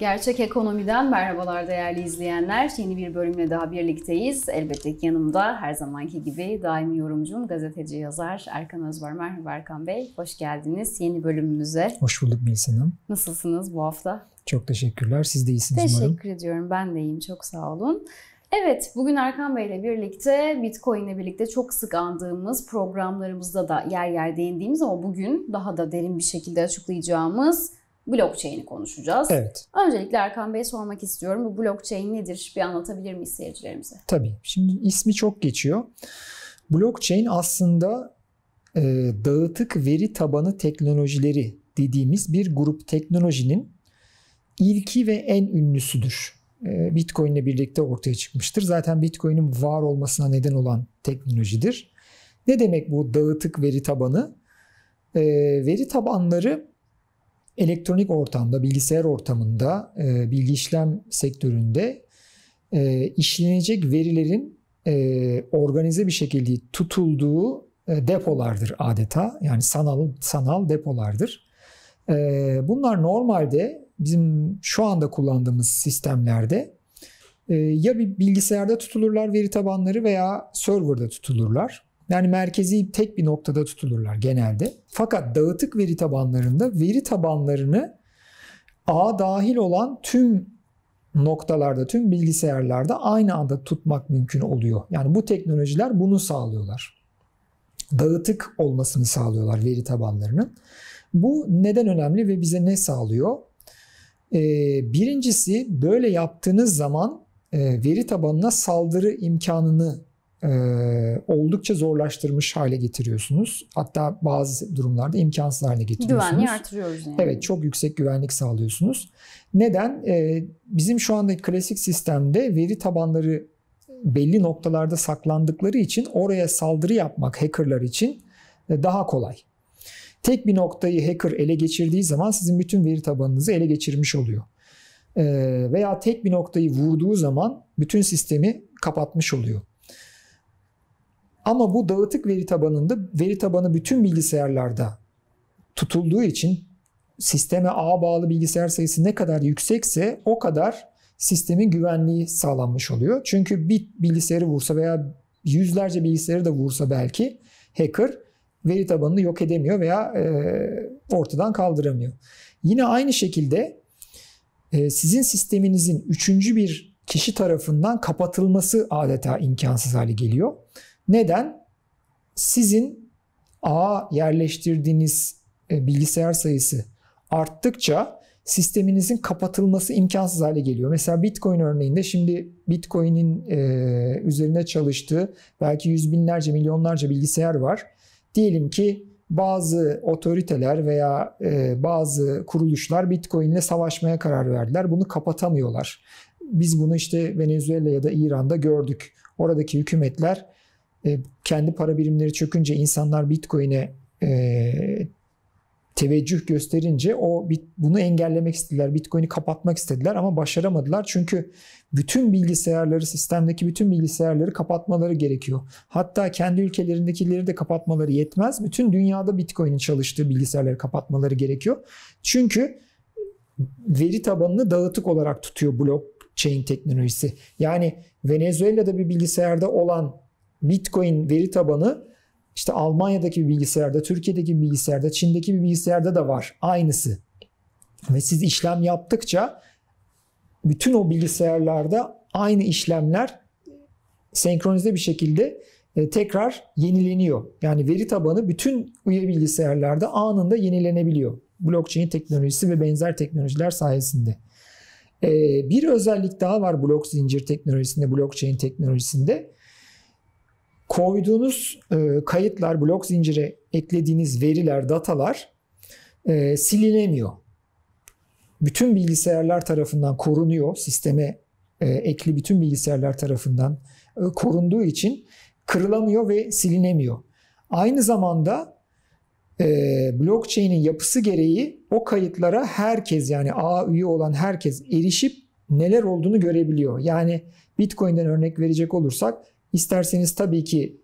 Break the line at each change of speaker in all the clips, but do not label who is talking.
Gerçek Ekonomi'den merhabalar değerli izleyenler. Yeni bir bölümle daha birlikteyiz. Elbette ki yanımda her zamanki gibi daimi yorumcum, gazeteci, yazar Erkan Özbar. Merhaba Erkan Bey, hoş geldiniz yeni bölümümüze.
Hoş bulduk Melisa Hanım.
Nasılsınız bu hafta?
Çok teşekkürler. Siz de iyisiniz Teşekkür umarım.
Teşekkür ediyorum. Ben de iyiyim. Çok sağ olun. Evet, bugün Erkan Bey ile birlikte Bitcoin ile birlikte çok sık andığımız programlarımızda da yer yer değindiğimiz ama bugün daha da derin bir şekilde açıklayacağımız blockchain'i konuşacağız. Evet. Öncelikle Erkan Bey sormak istiyorum. Bu blockchain nedir? Bir anlatabilir miyiz seyircilerimize?
Tabii. Şimdi ismi çok geçiyor. Blockchain aslında e, dağıtık veri tabanı teknolojileri dediğimiz bir grup teknolojinin ilki ve en ünlüsüdür. E, Bitcoin ile birlikte ortaya çıkmıştır. Zaten Bitcoin'in var olmasına neden olan teknolojidir. Ne demek bu dağıtık veri tabanı? E, veri tabanları elektronik ortamda, bilgisayar ortamında, e, bilgi işlem sektöründe e, işlenecek verilerin e, organize bir şekilde tutulduğu depolardır adeta. Yani sanal sanal depolardır. bunlar normalde bizim şu anda kullandığımız sistemlerde ya bir bilgisayarda tutulurlar veri tabanları veya serverda tutulurlar. Yani merkezi tek bir noktada tutulurlar genelde. Fakat dağıtık veri tabanlarında veri tabanlarını a dahil olan tüm noktalarda, tüm bilgisayarlarda aynı anda tutmak mümkün oluyor. Yani bu teknolojiler bunu sağlıyorlar. Dağıtık olmasını sağlıyorlar veri tabanlarının. Bu neden önemli ve bize ne sağlıyor? Ee, birincisi böyle yaptığınız zaman e, veri tabanına saldırı imkanını e, oldukça zorlaştırmış hale getiriyorsunuz. Hatta bazı durumlarda imkansız hale getiriyorsunuz. Güvenliği artırıyoruz yani. Evet çok yüksek güvenlik sağlıyorsunuz. Neden? E, bizim şu andaki klasik sistemde veri tabanları belli noktalarda saklandıkları için oraya saldırı yapmak hackerlar için e, daha kolay. Tek bir noktayı hacker ele geçirdiği zaman sizin bütün veri tabanınızı ele geçirmiş oluyor. Ee, veya tek bir noktayı vurduğu zaman bütün sistemi kapatmış oluyor. Ama bu dağıtık veri tabanında veri tabanı bütün bilgisayarlarda tutulduğu için sisteme ağ bağlı bilgisayar sayısı ne kadar yüksekse o kadar sistemin güvenliği sağlanmış oluyor. Çünkü bir bilgisayarı vursa veya yüzlerce bilgisayarı da vursa belki hacker veri tabanını yok edemiyor veya e, ortadan kaldıramıyor. Yine aynı şekilde e, sizin sisteminizin üçüncü bir kişi tarafından kapatılması adeta imkansız hale geliyor. Neden? Sizin ağa yerleştirdiğiniz e, bilgisayar sayısı arttıkça sisteminizin kapatılması imkansız hale geliyor. Mesela Bitcoin örneğinde şimdi Bitcoin'in e, üzerine çalıştığı belki yüz binlerce milyonlarca bilgisayar var. Diyelim ki bazı otoriteler veya e, bazı kuruluşlar Bitcoin ile savaşmaya karar verdiler. Bunu kapatamıyorlar. Biz bunu işte Venezuela ya da İran'da gördük. Oradaki hükümetler e, kendi para birimleri çökünce insanlar Bitcoin'e e, teveccüh gösterince o bunu engellemek istediler. Bitcoin'i kapatmak istediler ama başaramadılar. Çünkü bütün bilgisayarları, sistemdeki bütün bilgisayarları kapatmaları gerekiyor. Hatta kendi ülkelerindekileri de kapatmaları yetmez. Bütün dünyada Bitcoin'in çalıştığı bilgisayarları kapatmaları gerekiyor. Çünkü veri tabanını dağıtık olarak tutuyor blockchain teknolojisi. Yani Venezuela'da bir bilgisayarda olan Bitcoin veri tabanı işte Almanya'daki bir bilgisayarda, Türkiye'deki bir bilgisayarda, Çin'deki bir bilgisayarda da var. Aynısı. Ve siz işlem yaptıkça bütün o bilgisayarlarda aynı işlemler senkronize bir şekilde e, tekrar yenileniyor. Yani veri tabanı bütün üye bilgisayarlarda anında yenilenebiliyor. Blockchain teknolojisi ve benzer teknolojiler sayesinde. E, bir özellik daha var blok zincir teknolojisinde, blockchain teknolojisinde koyduğunuz e, kayıtlar, blok zincire eklediğiniz veriler, datalar e, silinemiyor. Bütün bilgisayarlar tarafından korunuyor. Sisteme e, ekli bütün bilgisayarlar tarafından e, korunduğu için kırılamıyor ve silinemiyor. Aynı zamanda e, blockchain'in yapısı gereği o kayıtlara herkes yani ağ üye olan herkes erişip neler olduğunu görebiliyor. Yani Bitcoin'den örnek verecek olursak İsterseniz tabii ki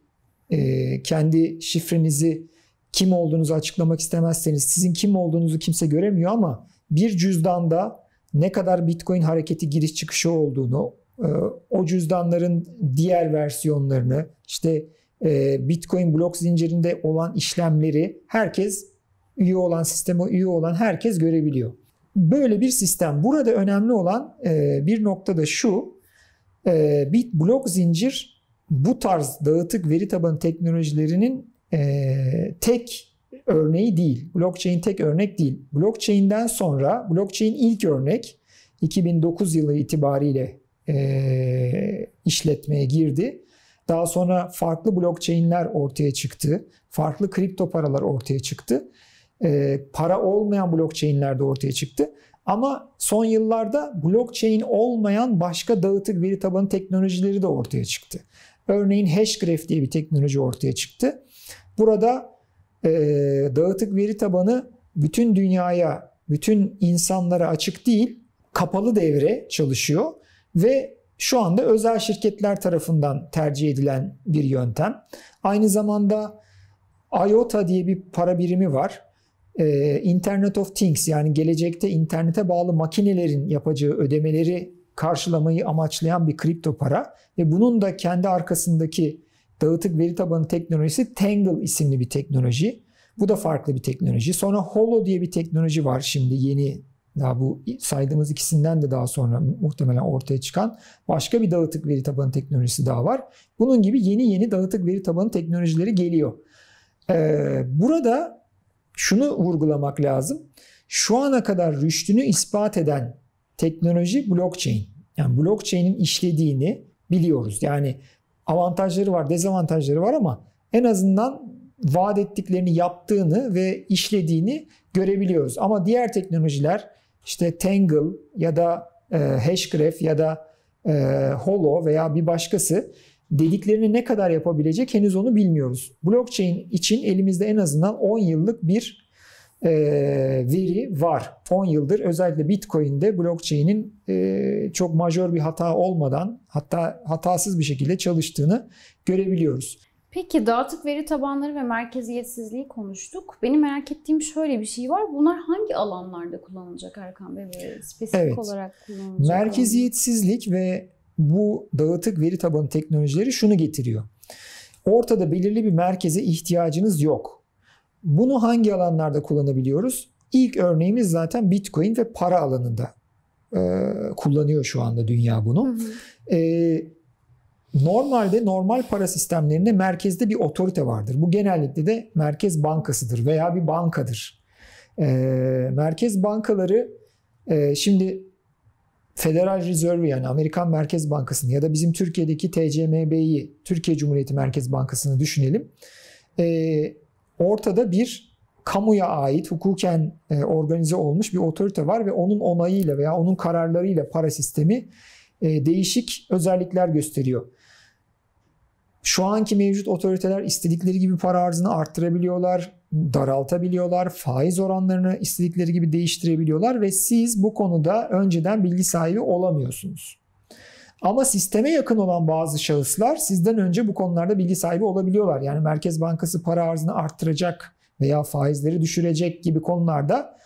e, kendi şifrenizi kim olduğunuzu açıklamak istemezseniz sizin kim olduğunuzu kimse göremiyor ama bir cüzdanda ne kadar Bitcoin hareketi giriş çıkışı olduğunu, e, o cüzdanların diğer versiyonlarını, işte e, Bitcoin blok zincirinde olan işlemleri herkes üye olan sisteme üye olan herkes görebiliyor. Böyle bir sistem. Burada önemli olan e, bir nokta da şu. E, bit blok zincir bu tarz dağıtık veri tabanı teknolojilerinin e, tek örneği değil. Blockchain tek örnek değil. Blockchain'den sonra blockchain ilk örnek 2009 yılı itibariyle e, işletmeye girdi. Daha sonra farklı blockchain'ler ortaya çıktı. Farklı kripto paralar ortaya çıktı. E, para olmayan blockchain'ler de ortaya çıktı. Ama son yıllarda blockchain olmayan başka dağıtık veri tabanı teknolojileri de ortaya çıktı. Örneğin Hashgraph diye bir teknoloji ortaya çıktı. Burada e, dağıtık veri tabanı bütün dünyaya, bütün insanlara açık değil, kapalı devre çalışıyor ve şu anda özel şirketler tarafından tercih edilen bir yöntem. Aynı zamanda IOTA diye bir para birimi var. Ee, Internet of Things yani gelecekte internete bağlı makinelerin yapacağı ödemeleri karşılamayı amaçlayan bir kripto para ve bunun da kendi arkasındaki dağıtık veri tabanı teknolojisi Tangle isimli bir teknoloji. Bu da farklı bir teknoloji. Sonra Holo diye bir teknoloji var şimdi yeni daha bu saydığımız ikisinden de daha sonra muhtemelen ortaya çıkan başka bir dağıtık veri tabanı teknolojisi daha var. Bunun gibi yeni yeni dağıtık veri tabanı teknolojileri geliyor. Ee, burada şunu vurgulamak lazım. Şu ana kadar rüştünü ispat eden teknoloji blockchain. Yani blockchain'in işlediğini biliyoruz. Yani avantajları var, dezavantajları var ama en azından vaat ettiklerini yaptığını ve işlediğini görebiliyoruz. Ama diğer teknolojiler işte Tangle ya da e, Hashgraph ya da e, Holo veya bir başkası dediklerini ne kadar yapabilecek henüz onu bilmiyoruz. Blockchain için elimizde en azından 10 yıllık bir e, veri var. 10 yıldır özellikle Bitcoin'de blockchain'in e, çok majör bir hata olmadan hatta hatasız bir şekilde çalıştığını görebiliyoruz.
Peki dağıtık veri tabanları ve merkeziyetsizliği konuştuk. Benim merak ettiğim şöyle bir şey var. Bunlar hangi alanlarda kullanılacak Erkan Bey? spesifik evet. olarak kullanılacak.
Merkeziyetsizlik olan. ve bu dağıtık veri tabanı teknolojileri şunu getiriyor. Ortada belirli bir merkeze ihtiyacınız yok bunu hangi alanlarda kullanabiliyoruz? İlk örneğimiz zaten Bitcoin ve para alanında e, kullanıyor şu anda dünya bunu. E, normalde normal para sistemlerinde merkezde bir otorite vardır. Bu genellikle de merkez bankasıdır veya bir bankadır. E, merkez bankaları şimdi Federal Reserve yani Amerikan Merkez Bankası'nı ya da bizim Türkiye'deki TCMB'yi, Türkiye Cumhuriyeti Merkez Bankası'nı düşünelim. Eee ortada bir kamuya ait hukuken e, organize olmuş bir otorite var ve onun onayıyla veya onun kararlarıyla para sistemi e, değişik özellikler gösteriyor. Şu anki mevcut otoriteler istedikleri gibi para arzını arttırabiliyorlar, daraltabiliyorlar, faiz oranlarını istedikleri gibi değiştirebiliyorlar ve siz bu konuda önceden bilgi sahibi olamıyorsunuz. Ama sisteme yakın olan bazı şahıslar sizden önce bu konularda bilgi sahibi olabiliyorlar. Yani Merkez Bankası para arzını arttıracak veya faizleri düşürecek gibi konularda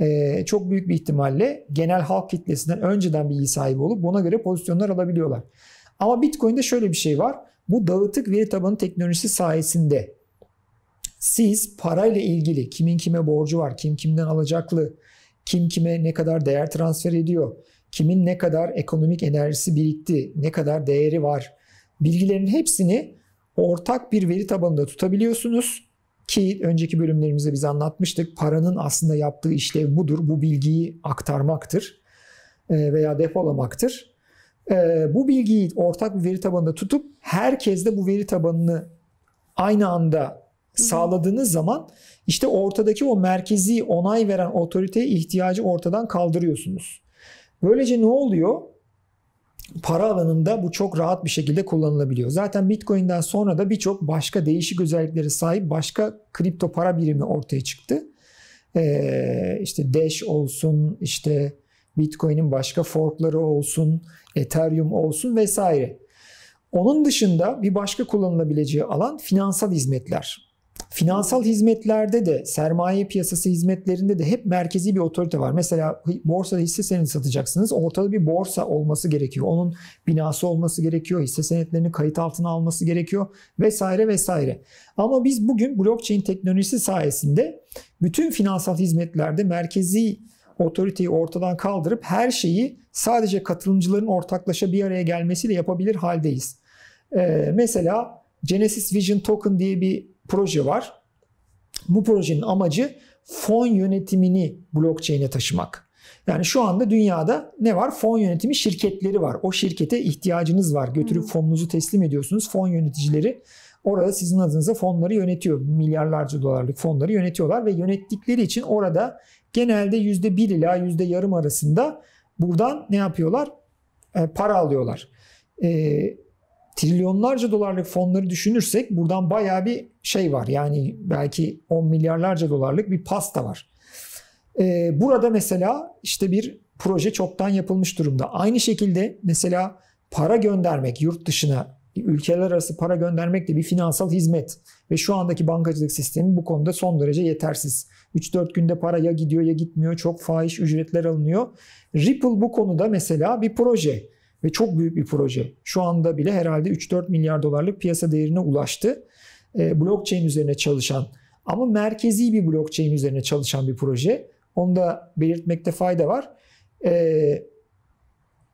e, çok büyük bir ihtimalle genel halk kitlesinden önceden bilgi sahibi olup buna göre pozisyonlar alabiliyorlar. Ama Bitcoin'de şöyle bir şey var. Bu dağıtık veri tabanı teknolojisi sayesinde siz parayla ilgili kimin kime borcu var, kim kimden alacaklı, kim kime ne kadar değer transfer ediyor, kimin ne kadar ekonomik enerjisi birikti, ne kadar değeri var bilgilerin hepsini ortak bir veri tabanında tutabiliyorsunuz. Ki önceki bölümlerimizde biz anlatmıştık. Paranın aslında yaptığı işlev budur. Bu bilgiyi aktarmaktır e, veya depolamaktır. E, bu bilgiyi ortak bir veri tabanında tutup herkes de bu veri tabanını aynı anda sağladığınız zaman işte ortadaki o merkezi onay veren otoriteye ihtiyacı ortadan kaldırıyorsunuz. Böylece ne oluyor? Para alanında bu çok rahat bir şekilde kullanılabiliyor. Zaten Bitcoin'den sonra da birçok başka değişik özelliklere sahip başka kripto para birimi ortaya çıktı. Ee, işte Dash olsun, işte Bitcoin'in başka forkları olsun, Ethereum olsun vesaire. Onun dışında bir başka kullanılabileceği alan finansal hizmetler. Finansal hizmetlerde de sermaye piyasası hizmetlerinde de hep merkezi bir otorite var. Mesela borsa hisse senedi satacaksınız. Ortada bir borsa olması gerekiyor. Onun binası olması gerekiyor. Hisse senetlerini kayıt altına alması gerekiyor vesaire vesaire. Ama biz bugün blockchain teknolojisi sayesinde bütün finansal hizmetlerde merkezi otoriteyi ortadan kaldırıp her şeyi sadece katılımcıların ortaklaşa bir araya gelmesiyle yapabilir haldeyiz. Ee, mesela Genesis Vision Token diye bir proje var. Bu projenin amacı fon yönetimini blockchain'e taşımak. Yani şu anda dünyada ne var? Fon yönetimi şirketleri var. O şirkete ihtiyacınız var. Götürüp hmm. fonunuzu teslim ediyorsunuz. Fon yöneticileri orada sizin adınıza fonları yönetiyor. Milyarlarca dolarlık fonları yönetiyorlar ve yönettikleri için orada genelde yüzde bir ila yüzde %yarım arasında buradan ne yapıyorlar? E, para alıyorlar. E, trilyonlarca dolarlık fonları düşünürsek buradan baya bir şey var. Yani belki 10 milyarlarca dolarlık bir pasta var. Ee, burada mesela işte bir proje çoktan yapılmış durumda. Aynı şekilde mesela para göndermek yurt dışına ülkeler arası para göndermek de bir finansal hizmet ve şu andaki bankacılık sistemi bu konuda son derece yetersiz. 3-4 günde para ya gidiyor ya gitmiyor. Çok fahiş ücretler alınıyor. Ripple bu konuda mesela bir proje. Ve çok büyük bir proje. Şu anda bile herhalde 3-4 milyar dolarlık piyasa değerine ulaştı. Ee, blockchain üzerine çalışan ama merkezi bir blockchain üzerine çalışan bir proje. Onu da belirtmekte fayda var. Ee,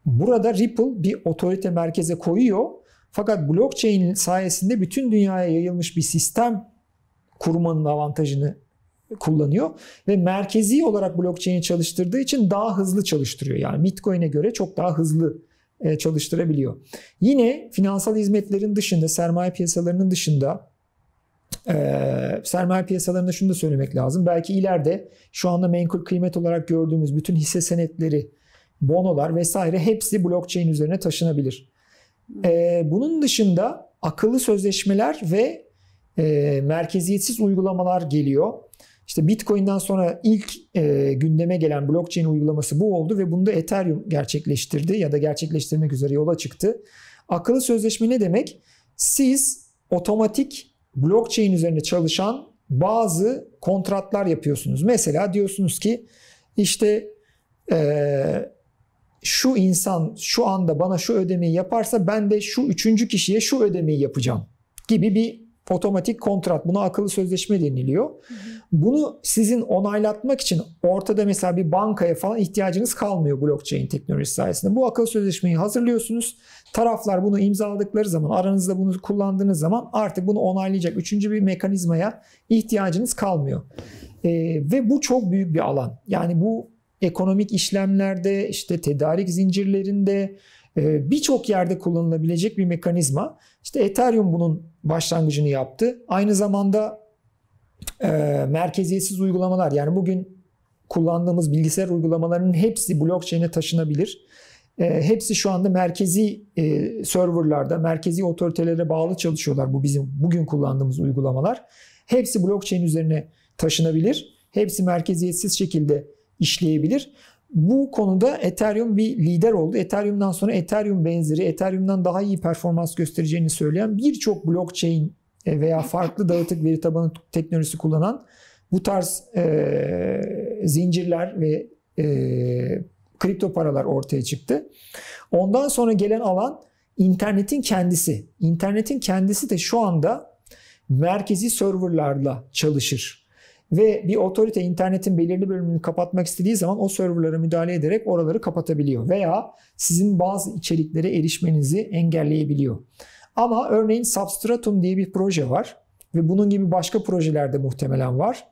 burada Ripple bir otorite merkeze koyuyor. Fakat blockchain sayesinde bütün dünyaya yayılmış bir sistem kurmanın avantajını kullanıyor ve merkezi olarak blockchain'i çalıştırdığı için daha hızlı çalıştırıyor. Yani Bitcoin'e göre çok daha hızlı e, çalıştırabiliyor. Yine finansal hizmetlerin dışında, sermaye piyasalarının dışında e, sermaye piyasalarında şunu da söylemek lazım. Belki ileride şu anda menkul kıymet olarak gördüğümüz bütün hisse senetleri, bonolar vesaire hepsi blockchain üzerine taşınabilir. E, bunun dışında akıllı sözleşmeler ve merkeziyetsiz uygulamalar geliyor. İşte Bitcoin'den sonra ilk e, gündeme gelen blockchain uygulaması bu oldu ve bunu da Ethereum gerçekleştirdi ya da gerçekleştirmek üzere yola çıktı. Akıllı sözleşme ne demek? Siz otomatik blockchain üzerinde çalışan bazı kontratlar yapıyorsunuz. Mesela diyorsunuz ki işte e, şu insan şu anda bana şu ödemeyi yaparsa ben de şu üçüncü kişiye şu ödemeyi yapacağım gibi bir Otomatik kontrat. Buna akıllı sözleşme deniliyor. Bunu sizin onaylatmak için ortada mesela bir bankaya falan ihtiyacınız kalmıyor blockchain teknolojisi sayesinde. Bu akıllı sözleşmeyi hazırlıyorsunuz. Taraflar bunu imzaladıkları zaman, aranızda bunu kullandığınız zaman artık bunu onaylayacak üçüncü bir mekanizmaya ihtiyacınız kalmıyor. Ee, ve bu çok büyük bir alan. Yani bu ekonomik işlemlerde, işte tedarik zincirlerinde, e, birçok yerde kullanılabilecek bir mekanizma. İşte Ethereum bunun başlangıcını yaptı. Aynı zamanda e, merkeziyetsiz uygulamalar yani bugün kullandığımız bilgisayar uygulamalarının hepsi blockchain'e taşınabilir. E, hepsi şu anda merkezi e, serverlarda, merkezi otoritelere bağlı çalışıyorlar bu bizim bugün kullandığımız uygulamalar. Hepsi blockchain üzerine taşınabilir. Hepsi merkeziyetsiz şekilde işleyebilir. Bu konuda Ethereum bir lider oldu. Ethereum'dan sonra Ethereum benzeri, Ethereum'dan daha iyi performans göstereceğini söyleyen birçok blockchain e, veya farklı dağıtık veri tabanı teknolojisi kullanan bu tarz e, zincirler ve e, kripto paralar ortaya çıktı. Ondan sonra gelen alan internetin kendisi. İnternetin kendisi de şu anda merkezi serverlarla çalışır. Ve bir otorite internetin belirli bölümünü kapatmak istediği zaman o serverlara müdahale ederek oraları kapatabiliyor. Veya sizin bazı içeriklere erişmenizi engelleyebiliyor. Ama örneğin Substratum diye bir proje var. Ve bunun gibi başka projelerde muhtemelen var.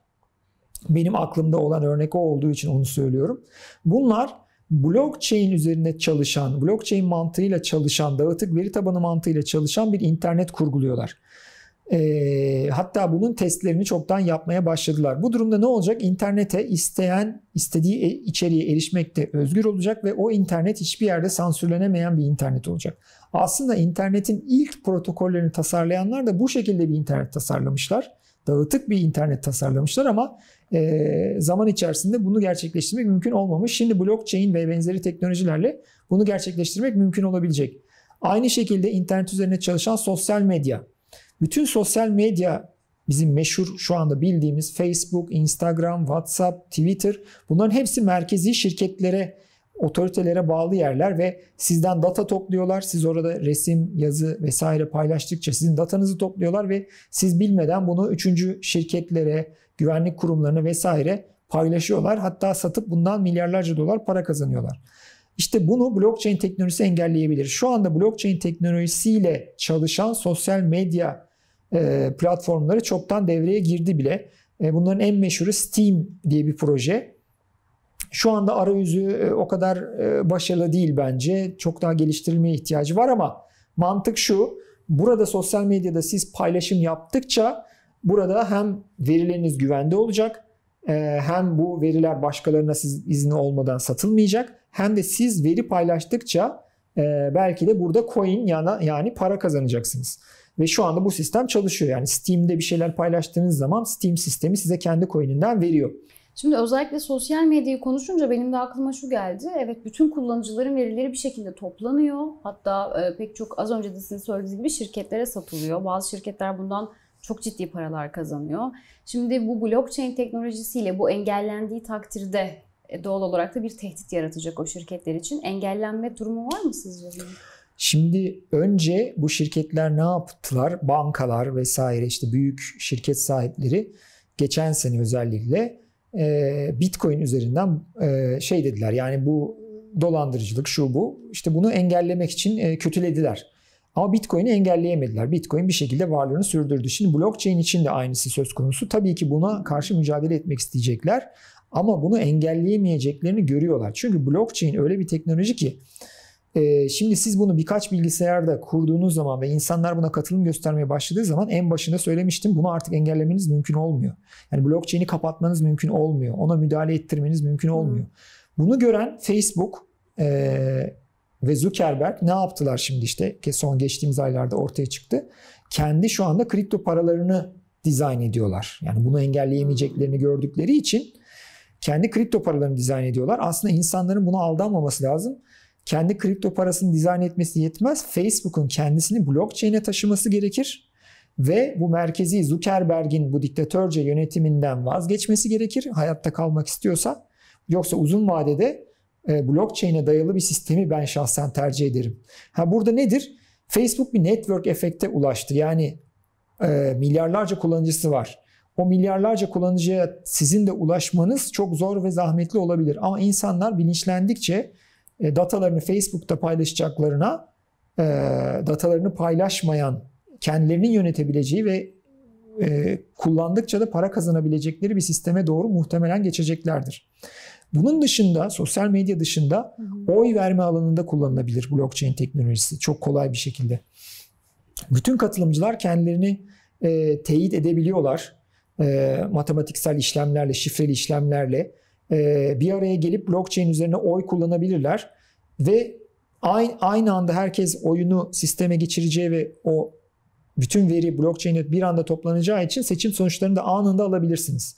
Benim aklımda olan örnek o olduğu için onu söylüyorum. Bunlar blockchain üzerinde çalışan, blockchain mantığıyla çalışan, dağıtık veri tabanı mantığıyla çalışan bir internet kurguluyorlar. E, hatta bunun testlerini çoktan yapmaya başladılar. Bu durumda ne olacak? İnternete isteyen istediği e, içeriğe erişmekte özgür olacak ve o internet hiçbir yerde sansürlenemeyen bir internet olacak. Aslında internetin ilk protokollerini tasarlayanlar da bu şekilde bir internet tasarlamışlar. Dağıtık bir internet tasarlamışlar ama e, zaman içerisinde bunu gerçekleştirmek mümkün olmamış. Şimdi blockchain ve benzeri teknolojilerle bunu gerçekleştirmek mümkün olabilecek. Aynı şekilde internet üzerine çalışan sosyal medya bütün sosyal medya bizim meşhur şu anda bildiğimiz Facebook, Instagram, WhatsApp, Twitter bunların hepsi merkezi şirketlere otoritelere bağlı yerler ve sizden data topluyorlar. Siz orada resim, yazı vesaire paylaştıkça sizin datanızı topluyorlar ve siz bilmeden bunu üçüncü şirketlere, güvenlik kurumlarına vesaire paylaşıyorlar. Hatta satıp bundan milyarlarca dolar para kazanıyorlar. İşte bunu blockchain teknolojisi engelleyebilir. Şu anda blockchain teknolojisiyle çalışan sosyal medya e, platformları çoktan devreye girdi bile. E, bunların en meşhuru Steam diye bir proje. Şu anda arayüzü e, o kadar başarılı değil bence. Çok daha geliştirilmeye ihtiyacı var ama mantık şu. Burada sosyal medyada siz paylaşım yaptıkça burada hem verileriniz güvende olacak hem bu veriler başkalarına siz izni olmadan satılmayacak hem de siz veri paylaştıkça belki de burada coin yani, yani para kazanacaksınız. Ve şu anda bu sistem çalışıyor. Yani Steam'de bir şeyler paylaştığınız zaman Steam sistemi size kendi coin'inden veriyor.
Şimdi özellikle sosyal medyayı konuşunca benim de aklıma şu geldi. Evet bütün kullanıcıların verileri bir şekilde toplanıyor. Hatta e, pek çok az önce de sizin söylediğiniz gibi şirketlere satılıyor. Bazı şirketler bundan çok ciddi paralar kazanıyor. Şimdi bu blockchain teknolojisiyle bu engellendiği takdirde e, doğal olarak da bir tehdit yaratacak o şirketler için. Engellenme durumu var mı sizce?
Şimdi önce bu şirketler ne yaptılar? Bankalar vesaire işte büyük şirket sahipleri geçen sene özellikle e, Bitcoin üzerinden e, şey dediler. Yani bu dolandırıcılık şu bu işte bunu engellemek için e, kötülediler. Ama Bitcoin'i engelleyemediler. Bitcoin bir şekilde varlığını sürdürdü. Şimdi blockchain için de aynısı söz konusu. Tabii ki buna karşı mücadele etmek isteyecekler. Ama bunu engelleyemeyeceklerini görüyorlar. Çünkü blockchain öyle bir teknoloji ki ee, şimdi siz bunu birkaç bilgisayarda kurduğunuz zaman ve insanlar buna katılım göstermeye başladığı zaman en başında söylemiştim bunu artık engellemeniz mümkün olmuyor. Yani blockchain'i kapatmanız mümkün olmuyor. Ona müdahale ettirmeniz mümkün olmuyor. Bunu gören Facebook e, ve Zuckerberg ne yaptılar şimdi işte ki son geçtiğimiz aylarda ortaya çıktı. Kendi şu anda kripto paralarını dizayn ediyorlar. Yani bunu engelleyemeyeceklerini gördükleri için kendi kripto paralarını dizayn ediyorlar. Aslında insanların buna aldanmaması lazım kendi kripto parasını dizayn etmesi yetmez. Facebook'un kendisini blockchain'e taşıması gerekir ve bu merkezi Zuckerberg'in bu diktatörce yönetiminden vazgeçmesi gerekir hayatta kalmak istiyorsa. Yoksa uzun vadede e, blockchain'e dayalı bir sistemi ben şahsen tercih ederim. Ha burada nedir? Facebook bir network efekte ulaştı. Yani e, milyarlarca kullanıcısı var. O milyarlarca kullanıcıya sizin de ulaşmanız çok zor ve zahmetli olabilir. Ama insanlar bilinçlendikçe e, datalarını Facebook'ta paylaşacaklarına e, datalarını paylaşmayan, kendilerinin yönetebileceği ve e, kullandıkça da para kazanabilecekleri bir sisteme doğru muhtemelen geçeceklerdir. Bunun dışında sosyal medya dışında oy verme alanında kullanılabilir blockchain teknolojisi çok kolay bir şekilde. Bütün katılımcılar kendilerini teyit edebiliyorlar matematiksel işlemlerle, şifreli işlemlerle e, bir araya gelip blockchain üzerine oy kullanabilirler ve aynı, aynı anda herkes oyunu sisteme geçireceği ve o bütün veri blockchain'e bir anda toplanacağı için seçim sonuçlarını da anında alabilirsiniz.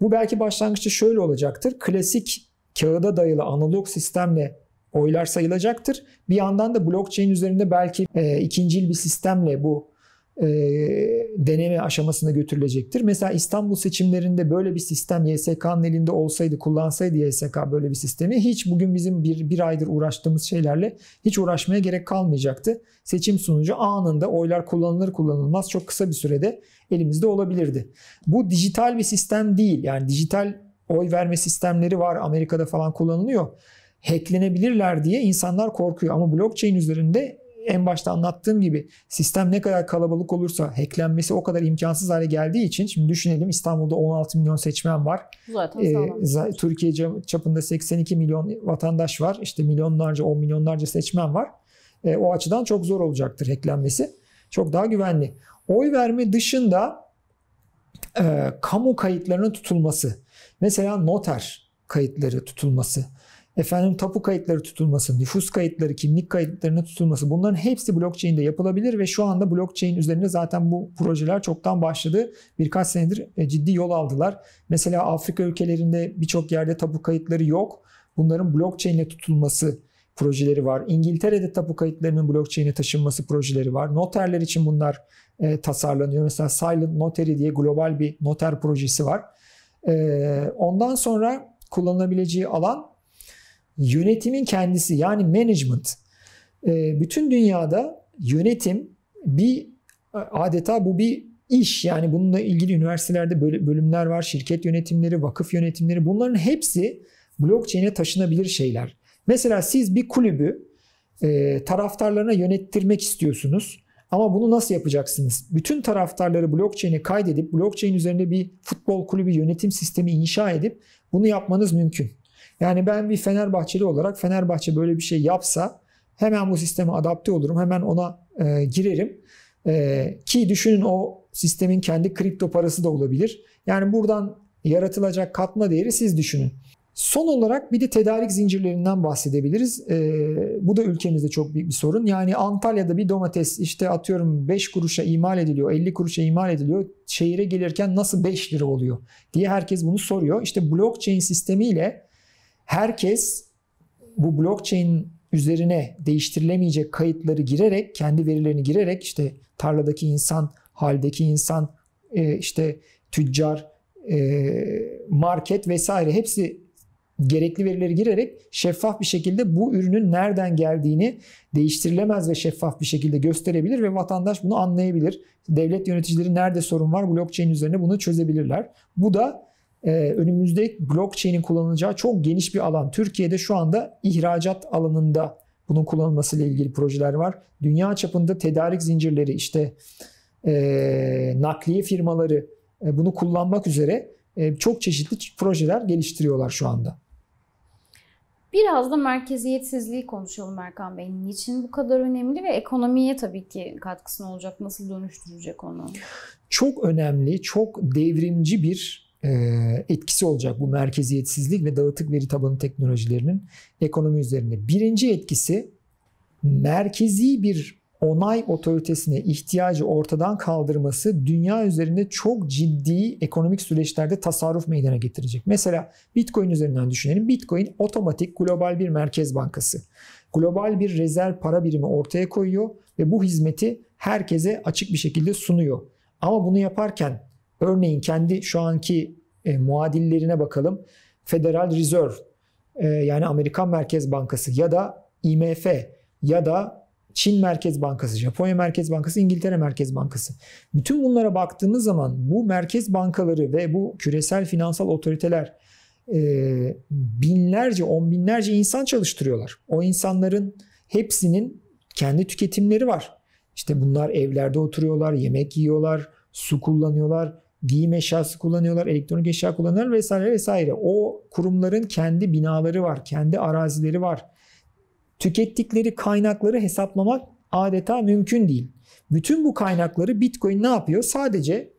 Bu belki başlangıçta şöyle olacaktır. Klasik kağıda dayalı analog sistemle oylar sayılacaktır. Bir yandan da blockchain üzerinde belki e, ikincil bir sistemle bu e, deneme aşamasına götürülecektir. Mesela İstanbul seçimlerinde böyle bir sistem YSK'nın elinde olsaydı, kullansaydı YSK böyle bir sistemi hiç bugün bizim bir, bir aydır uğraştığımız şeylerle hiç uğraşmaya gerek kalmayacaktı. Seçim sonucu anında oylar kullanılır kullanılmaz çok kısa bir sürede elimizde olabilirdi. Bu dijital bir sistem değil. Yani dijital oy verme sistemleri var. Amerika'da falan kullanılıyor hacklenebilirler diye insanlar korkuyor. Ama blockchain üzerinde en başta anlattığım gibi sistem ne kadar kalabalık olursa hacklenmesi o kadar imkansız hale geldiği için şimdi düşünelim İstanbul'da 16 milyon seçmen var. Zaten ee, Türkiye çapında 82 milyon vatandaş var. İşte milyonlarca 10 milyonlarca seçmen var. E, o açıdan çok zor olacaktır hacklenmesi. Çok daha güvenli. Oy verme dışında e, kamu kayıtlarının tutulması. Mesela noter kayıtları tutulması efendim tapu kayıtları tutulması, nüfus kayıtları, kimlik kayıtlarının tutulması bunların hepsi blockchain'de yapılabilir ve şu anda blockchain üzerinde zaten bu projeler çoktan başladı. Birkaç senedir e, ciddi yol aldılar. Mesela Afrika ülkelerinde birçok yerde tapu kayıtları yok. Bunların blockchain'e tutulması projeleri var. İngiltere'de tapu kayıtlarının blockchain'e taşınması projeleri var. Noterler için bunlar e, tasarlanıyor. Mesela Silent Notary diye global bir noter projesi var. E, ondan sonra kullanılabileceği alan yönetimin kendisi yani management ee, bütün dünyada yönetim bir e, adeta bu bir iş yani bununla ilgili üniversitelerde bölümler var, şirket yönetimleri, vakıf yönetimleri bunların hepsi blockchain'e taşınabilir şeyler. Mesela siz bir kulübü e, taraftarlarına yönettirmek istiyorsunuz ama bunu nasıl yapacaksınız? Bütün taraftarları blockchain'e kaydedip blockchain üzerinde bir futbol kulübü yönetim sistemi inşa edip bunu yapmanız mümkün. Yani ben bir Fenerbahçeli olarak Fenerbahçe böyle bir şey yapsa hemen bu sisteme adapte olurum. Hemen ona e, girerim. E, ki düşünün o sistemin kendi kripto parası da olabilir. Yani buradan yaratılacak katma değeri siz düşünün. Son olarak bir de tedarik zincirlerinden bahsedebiliriz. Ee, bu da ülkemizde çok büyük bir sorun. Yani Antalya'da bir domates işte atıyorum 5 kuruşa imal ediliyor, 50 kuruşa imal ediliyor. Şehire gelirken nasıl 5 lira oluyor diye herkes bunu soruyor. İşte blockchain sistemiyle herkes bu blockchain üzerine değiştirilemeyecek kayıtları girerek, kendi verilerini girerek işte tarladaki insan, haldeki insan, e, işte tüccar, e, market vesaire hepsi gerekli verileri girerek şeffaf bir şekilde bu ürünün nereden geldiğini değiştirilemez ve şeffaf bir şekilde gösterebilir ve vatandaş bunu anlayabilir. Devlet yöneticileri nerede sorun var blockchain üzerine bunu çözebilirler. Bu da ee, önümüzde blockchain'in kullanılacağı çok geniş bir alan. Türkiye'de şu anda ihracat alanında bunun kullanılması ile ilgili projeler var. Dünya çapında tedarik zincirleri işte e, nakliye firmaları e, bunu kullanmak üzere e, çok çeşitli projeler geliştiriyorlar şu anda.
Biraz da merkeziyetsizliği konuşalım Erkan Bey. Niçin bu kadar önemli ve ekonomiye tabii ki katkısını olacak, nasıl dönüştürecek onu?
Çok önemli, çok devrimci bir e, etkisi olacak bu merkeziyetsizlik ve dağıtık veri tabanı teknolojilerinin ekonomi üzerinde. Birinci etkisi merkezi bir onay otoritesine ihtiyacı ortadan kaldırması dünya üzerinde çok ciddi ekonomik süreçlerde tasarruf meydana getirecek. Mesela Bitcoin üzerinden düşünelim. Bitcoin otomatik global bir merkez bankası. Global bir rezerv para birimi ortaya koyuyor ve bu hizmeti herkese açık bir şekilde sunuyor. Ama bunu yaparken Örneğin kendi şu anki e, muadillerine bakalım. Federal Reserve e, yani Amerikan Merkez Bankası ya da IMF ya da Çin Merkez Bankası, Japonya Merkez Bankası, İngiltere Merkez Bankası. Bütün bunlara baktığımız zaman bu merkez bankaları ve bu küresel finansal otoriteler e, binlerce, on binlerce insan çalıştırıyorlar. O insanların hepsinin kendi tüketimleri var. İşte bunlar evlerde oturuyorlar, yemek yiyorlar, su kullanıyorlar, giyim eşyası kullanıyorlar, elektronik eşya kullanıyorlar vesaire vesaire. O kurumların kendi binaları var, kendi arazileri var. Tükettikleri kaynakları hesaplamak adeta mümkün değil. Bütün bu kaynakları Bitcoin ne yapıyor? Sadece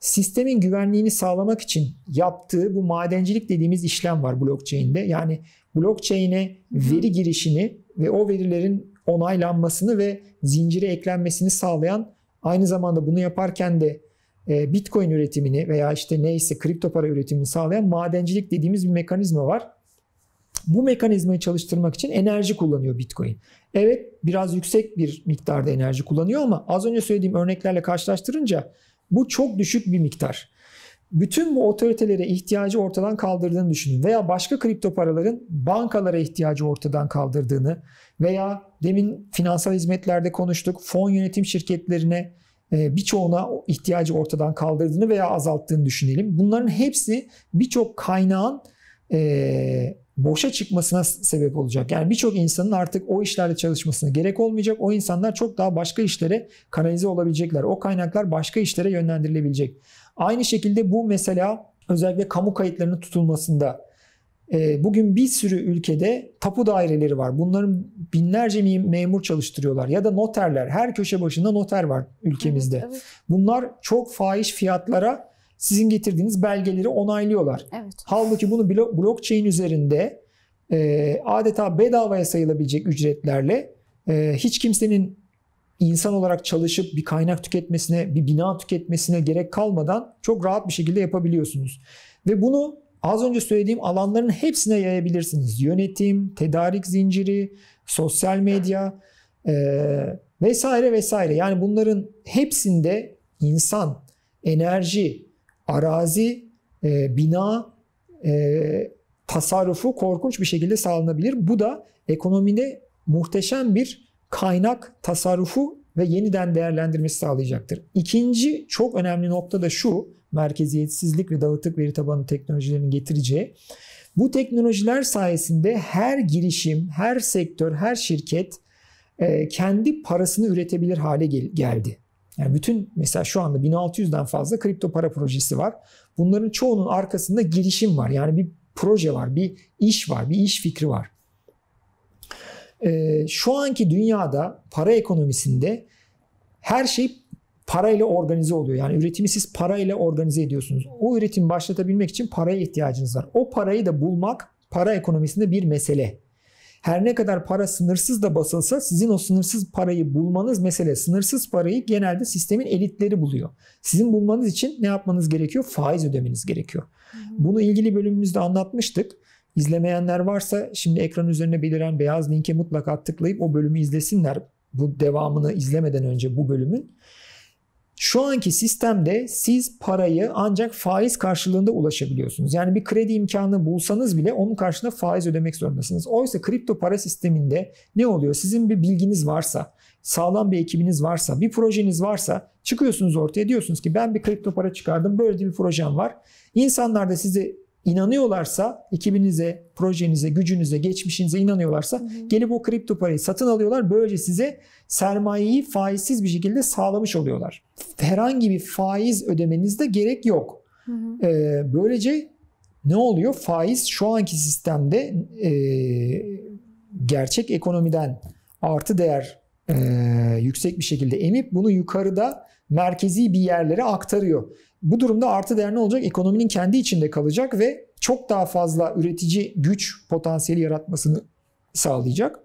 sistemin güvenliğini sağlamak için yaptığı bu madencilik dediğimiz işlem var blockchain'de. Yani blockchain'e veri girişini ve o verilerin onaylanmasını ve zincire eklenmesini sağlayan aynı zamanda bunu yaparken de e, Bitcoin üretimini veya işte neyse kripto para üretimini sağlayan madencilik dediğimiz bir mekanizma var. Bu mekanizmayı çalıştırmak için enerji kullanıyor Bitcoin. Evet biraz yüksek bir miktarda enerji kullanıyor ama az önce söylediğim örneklerle karşılaştırınca bu çok düşük bir miktar. Bütün bu otoritelere ihtiyacı ortadan kaldırdığını düşünün veya başka kripto paraların bankalara ihtiyacı ortadan kaldırdığını veya demin finansal hizmetlerde konuştuk fon yönetim şirketlerine e, birçoğuna ihtiyacı ortadan kaldırdığını veya azalttığını düşünelim. Bunların hepsi birçok kaynağın e, boşa çıkmasına sebep olacak. Yani birçok insanın artık o işlerde çalışmasına gerek olmayacak. O insanlar çok daha başka işlere kanalize olabilecekler. O kaynaklar başka işlere yönlendirilebilecek. Aynı şekilde bu mesela özellikle kamu kayıtlarının tutulmasında ee, bugün bir sürü ülkede tapu daireleri var. Bunların binlerce memur çalıştırıyorlar. Ya da noterler. Her köşe başında noter var ülkemizde. Evet, evet. Bunlar çok fahiş fiyatlara sizin getirdiğiniz belgeleri onaylıyorlar. Evet. Halbuki bunu blockchain üzerinde e, adeta bedavaya sayılabilecek ücretlerle e, hiç kimsenin insan olarak çalışıp bir kaynak tüketmesine, bir bina tüketmesine gerek kalmadan çok rahat bir şekilde yapabiliyorsunuz. Ve bunu Az önce söylediğim alanların hepsine yayabilirsiniz. Yönetim, tedarik zinciri, sosyal medya e, vesaire vesaire. Yani bunların hepsinde insan, enerji, arazi, e, bina e, tasarrufu korkunç bir şekilde sağlanabilir. Bu da ekonomide muhteşem bir kaynak tasarrufu ve yeniden değerlendirmesi sağlayacaktır. İkinci çok önemli nokta da şu, merkeziyetsizlik ve dağıtık veri tabanı teknolojilerinin getireceği. Bu teknolojiler sayesinde her girişim, her sektör, her şirket e, kendi parasını üretebilir hale geldi. Yani bütün mesela şu anda 1600'den fazla kripto para projesi var. Bunların çoğunun arkasında girişim var. Yani bir proje var, bir iş var, bir iş fikri var e, şu anki dünyada para ekonomisinde her şey parayla organize oluyor. Yani üretimi siz parayla organize ediyorsunuz. O üretimi başlatabilmek için paraya ihtiyacınız var. O parayı da bulmak para ekonomisinde bir mesele. Her ne kadar para sınırsız da basılsa sizin o sınırsız parayı bulmanız mesele. Sınırsız parayı genelde sistemin elitleri buluyor. Sizin bulmanız için ne yapmanız gerekiyor? Faiz ödemeniz gerekiyor. Bunu ilgili bölümümüzde anlatmıştık. İzlemeyenler varsa şimdi ekran üzerine beliren beyaz linke mutlaka tıklayıp o bölümü izlesinler. Bu devamını izlemeden önce bu bölümün. Şu anki sistemde siz parayı ancak faiz karşılığında ulaşabiliyorsunuz. Yani bir kredi imkanı bulsanız bile onun karşılığında faiz ödemek zorundasınız. Oysa kripto para sisteminde ne oluyor? Sizin bir bilginiz varsa, sağlam bir ekibiniz varsa, bir projeniz varsa çıkıyorsunuz ortaya diyorsunuz ki ben bir kripto para çıkardım, böyle bir projem var. İnsanlar da sizi inanıyorlarsa, ekibinize, projenize, gücünüze, geçmişinize inanıyorlarsa hı gelip o kripto parayı satın alıyorlar. Böylece size sermayeyi faizsiz bir şekilde sağlamış oluyorlar. Herhangi bir faiz ödemenizde gerek yok. Hı Ee, böylece ne oluyor? Faiz şu anki sistemde e, gerçek ekonomiden artı değer e, yüksek bir şekilde emip bunu yukarıda merkezi bir yerlere aktarıyor. Bu durumda artı değer ne olacak? Ekonominin kendi içinde kalacak ve çok daha fazla üretici güç potansiyeli yaratmasını sağlayacak.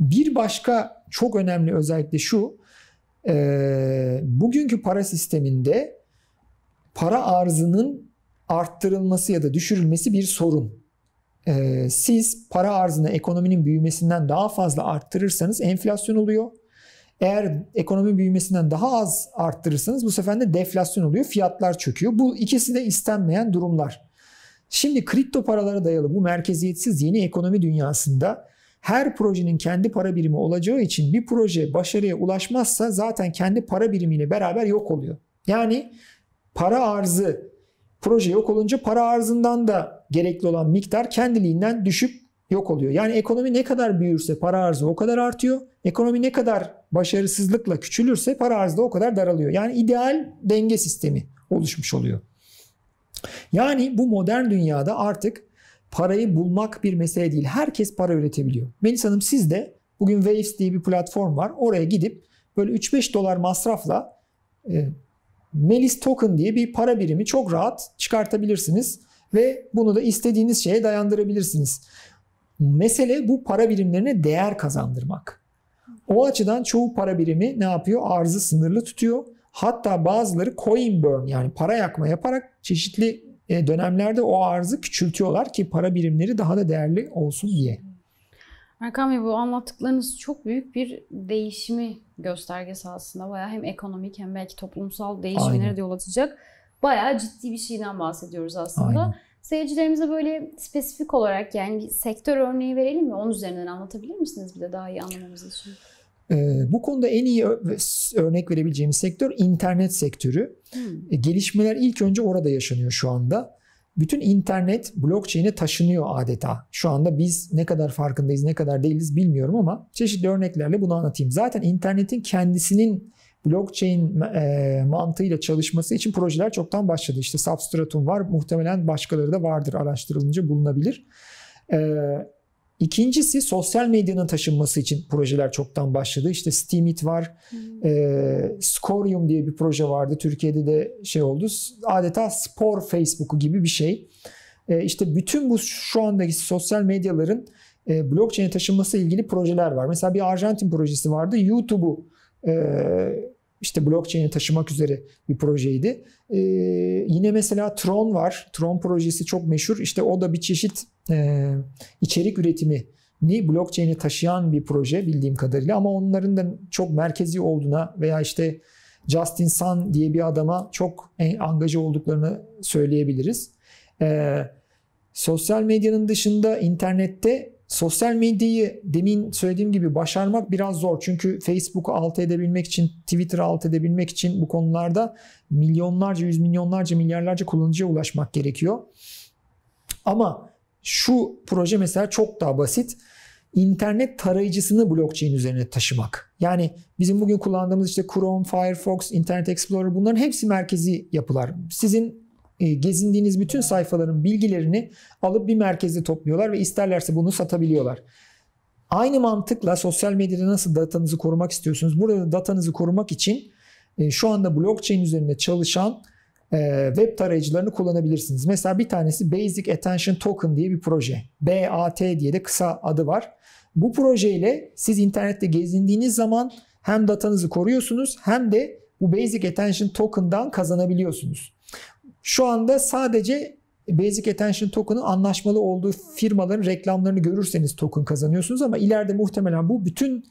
Bir başka çok önemli özellikle şu. E, bugünkü para sisteminde para arzının arttırılması ya da düşürülmesi bir sorun e, siz para arzını ekonominin büyümesinden daha fazla arttırırsanız enflasyon oluyor. Eğer ekonomi büyümesinden daha az arttırırsanız bu sefer de deflasyon oluyor. Fiyatlar çöküyor. Bu ikisi de istenmeyen durumlar. Şimdi kripto paralara dayalı bu merkeziyetsiz yeni ekonomi dünyasında her projenin kendi para birimi olacağı için bir proje başarıya ulaşmazsa zaten kendi para birimiyle beraber yok oluyor. Yani para arzı proje yok olunca para arzından da gerekli olan miktar kendiliğinden düşüp yok oluyor. Yani ekonomi ne kadar büyürse para arzı o kadar artıyor. Ekonomi ne kadar başarısızlıkla küçülürse para arzı da o kadar daralıyor. Yani ideal denge sistemi oluşmuş oluyor. Yani bu modern dünyada artık parayı bulmak bir mesele değil. Herkes para üretebiliyor. Melisa Hanım siz de bugün Waves diye bir platform var. Oraya gidip böyle 3-5 dolar masrafla e, Melis Token diye bir para birimi çok rahat çıkartabilirsiniz ve bunu da istediğiniz şeye dayandırabilirsiniz. Mesele bu para birimlerine değer kazandırmak. O açıdan çoğu para birimi ne yapıyor? Arzı sınırlı tutuyor. Hatta bazıları coin burn yani para yakma yaparak çeşitli e, dönemlerde o arzı küçültüyorlar ki para birimleri daha da değerli olsun diye.
Erkan Bey bu anlattıklarınız çok büyük bir değişimi göstergesi aslında. Bayağı hem ekonomik hem belki toplumsal değişimlere de yol açacak. Bayağı ciddi bir şeyden bahsediyoruz aslında. Aynen. Seyircilerimize böyle spesifik olarak yani bir sektör örneği verelim mi? Onun üzerinden anlatabilir misiniz bir de daha iyi anlamamız için?
Ee, bu konuda en iyi örnek verebileceğimiz sektör internet sektörü. Hmm. E, gelişmeler ilk önce orada yaşanıyor şu anda. Bütün internet blockchain'e taşınıyor adeta. Şu anda biz ne kadar farkındayız, ne kadar değiliz bilmiyorum ama çeşitli örneklerle bunu anlatayım. Zaten internetin kendisinin blockchain e, mantığıyla çalışması için projeler çoktan başladı. İşte Substratum var, muhtemelen başkaları da vardır araştırılınca bulunabilir. E, ikincisi sosyal medyanın taşınması için projeler çoktan başladı. İşte Steemit var, hmm. e, Scorium diye bir proje vardı. Türkiye'de de şey oldu, adeta spor Facebook'u gibi bir şey. E, işte bütün bu şu andaki sosyal medyaların e, blockchain'e taşınması ilgili projeler var. Mesela bir Arjantin projesi vardı. YouTube'u e, işte blockchain'e taşımak üzere bir projeydi. Ee, yine mesela Tron var. Tron projesi çok meşhur. İşte o da bir çeşit e, içerik üretimi ni blockchain'i taşıyan bir proje bildiğim kadarıyla ama onların da çok merkezi olduğuna veya işte Justin Sun diye bir adama çok angaja olduklarını söyleyebiliriz. Ee, sosyal medyanın dışında internette Sosyal medyayı demin söylediğim gibi başarmak biraz zor. Çünkü Facebook'u alt edebilmek için, Twitter'ı alt edebilmek için bu konularda milyonlarca, yüz milyonlarca, milyarlarca kullanıcıya ulaşmak gerekiyor. Ama şu proje mesela çok daha basit. İnternet tarayıcısını blockchain üzerine taşımak. Yani bizim bugün kullandığımız işte Chrome, Firefox, Internet Explorer bunların hepsi merkezi yapılar. Sizin e, gezindiğiniz bütün sayfaların bilgilerini alıp bir merkezde topluyorlar ve isterlerse bunu satabiliyorlar. Aynı mantıkla sosyal medyada nasıl datanızı korumak istiyorsunuz? Burada datanızı korumak için e, şu anda blockchain üzerinde çalışan e, web tarayıcılarını kullanabilirsiniz. Mesela bir tanesi Basic Attention Token diye bir proje. BAT diye de kısa adı var. Bu projeyle siz internette gezindiğiniz zaman hem datanızı koruyorsunuz hem de bu Basic Attention Token'dan kazanabiliyorsunuz. Şu anda sadece Basic Attention Token'ın anlaşmalı olduğu firmaların reklamlarını görürseniz token kazanıyorsunuz ama ileride muhtemelen bu bütün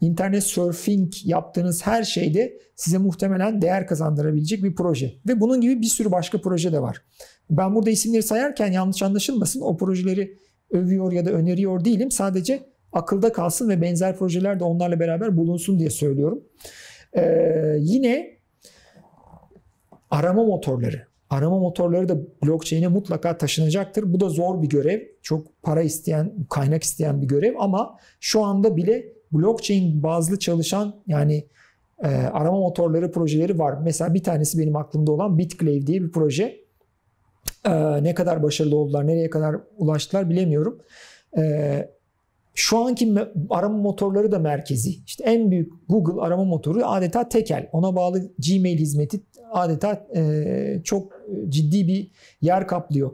internet surfing yaptığınız her şeyde size muhtemelen değer kazandırabilecek bir proje. Ve bunun gibi bir sürü başka proje de var. Ben burada isimleri sayarken yanlış anlaşılmasın o projeleri övüyor ya da öneriyor değilim. Sadece akılda kalsın ve benzer projeler de onlarla beraber bulunsun diye söylüyorum. Ee, yine arama motorları. Arama motorları da blockchain'e mutlaka taşınacaktır. Bu da zor bir görev. Çok para isteyen, kaynak isteyen bir görev ama şu anda bile blockchain bazlı çalışan yani e, arama motorları projeleri var. Mesela bir tanesi benim aklımda olan Bitclave diye bir proje. E, ne kadar başarılı oldular, nereye kadar ulaştılar bilemiyorum. E, şu anki arama motorları da merkezi. İşte en büyük Google arama motoru adeta tekel. Ona bağlı Gmail hizmeti adeta e, çok ciddi bir yer kaplıyor.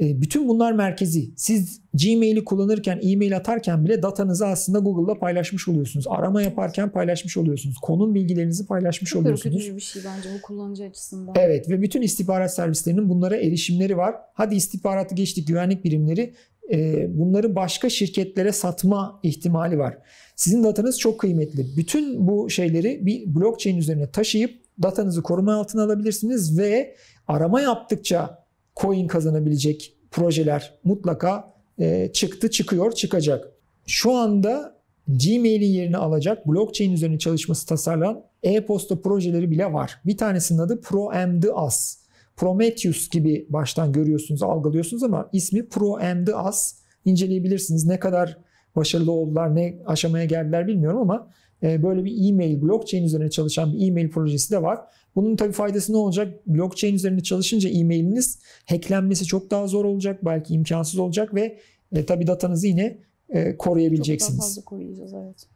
E, bütün bunlar merkezi. Siz Gmail'i kullanırken, e-mail atarken bile datanızı aslında Google'da paylaşmış oluyorsunuz. Arama yaparken paylaşmış oluyorsunuz. Konum bilgilerinizi paylaşmış Çok oluyorsunuz. Çok ürkütücü
bir şey bence bu kullanıcı açısından. Evet
ve bütün istihbarat servislerinin bunlara erişimleri var. Hadi istihbaratı geçtik güvenlik birimleri e, bunları başka şirketlere satma ihtimali var. Sizin datanız çok kıymetli. Bütün bu şeyleri bir blockchain üzerine taşıyıp datanızı koruma altına alabilirsiniz ve arama yaptıkça coin kazanabilecek projeler mutlaka e, çıktı, çıkıyor, çıkacak. Şu anda Gmail'in yerini alacak blockchain üzerine çalışması tasarlanan e-posta projeleri bile var. Bir tanesinin adı ProMDAS. Prometheus gibi baştan görüyorsunuz, algılıyorsunuz ama ismi ProMDAS. İnceleyebilirsiniz. Ne kadar başarılı oldular, ne aşamaya geldiler bilmiyorum ama ee, böyle bir e-mail, blockchain üzerine çalışan bir e-mail projesi de var. Bunun tabii faydası ne olacak? Blockchain üzerine çalışınca e-mailiniz hacklenmesi çok daha zor olacak, belki imkansız olacak ve e, tabii datanızı yine e, koruyabileceksiniz. Çok daha fazla
koruyacağız evet.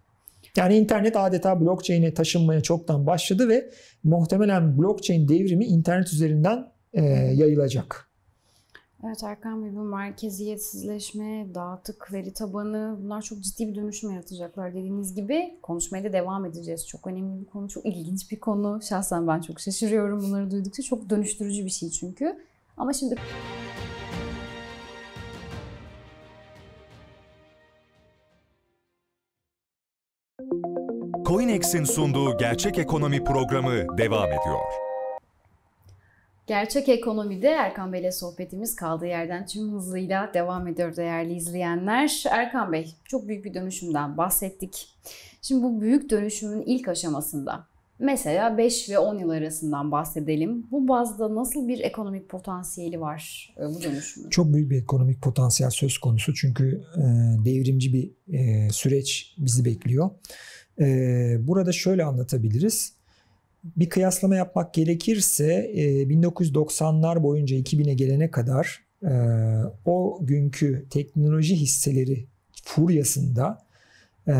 Yani internet adeta blockchain'e taşınmaya çoktan başladı ve muhtemelen blockchain devrimi internet üzerinden e, yayılacak.
Evet Erkan Bey bu merkeziyetsizleşme, dağıtık veri tabanı bunlar çok ciddi bir dönüşüm yaratacaklar dediğiniz gibi konuşmaya da devam edeceğiz. Çok önemli bir konu, çok ilginç bir konu. Şahsen ben çok şaşırıyorum bunları duydukça. Çok dönüştürücü bir şey çünkü. Ama şimdi...
CoinEx'in sunduğu Gerçek Ekonomi programı devam ediyor.
Gerçek ekonomide Erkan Bey ile sohbetimiz kaldığı yerden tüm hızıyla devam ediyor değerli izleyenler. Erkan Bey çok büyük bir dönüşümden bahsettik. Şimdi bu büyük dönüşümün ilk aşamasında mesela 5 ve 10 yıl arasından bahsedelim. Bu bazda nasıl bir ekonomik potansiyeli var e, bu dönüşümün?
Çok büyük bir ekonomik potansiyel söz konusu çünkü e, devrimci bir e, süreç bizi bekliyor. Burada şöyle anlatabiliriz bir kıyaslama yapmak gerekirse 1990'lar e, boyunca 2000'e gelene kadar e, o günkü teknoloji hisseleri furyasında e,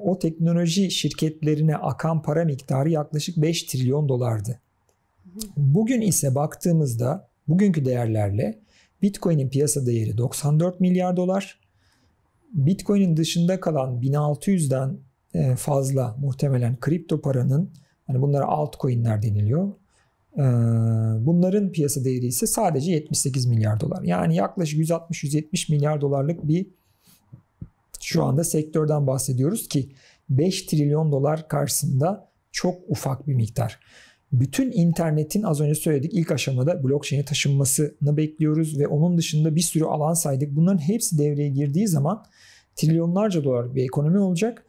o teknoloji şirketlerine akan para miktarı yaklaşık 5 trilyon dolardı. Bugün ise baktığımızda bugünkü değerlerle Bitcoin'in piyasa değeri 94 milyar dolar. Bitcoin'in dışında kalan 1600'den fazla muhtemelen kripto paranın Hani bunlara altcoin'ler deniliyor. Ee, bunların piyasa değeri ise sadece 78 milyar dolar. Yani yaklaşık 160-170 milyar dolarlık bir şu anda sektörden bahsediyoruz ki 5 trilyon dolar karşısında çok ufak bir miktar. Bütün internetin az önce söyledik ilk aşamada blockchain'e taşınmasını bekliyoruz ve onun dışında bir sürü alan saydık. Bunların hepsi devreye girdiği zaman trilyonlarca dolar bir ekonomi olacak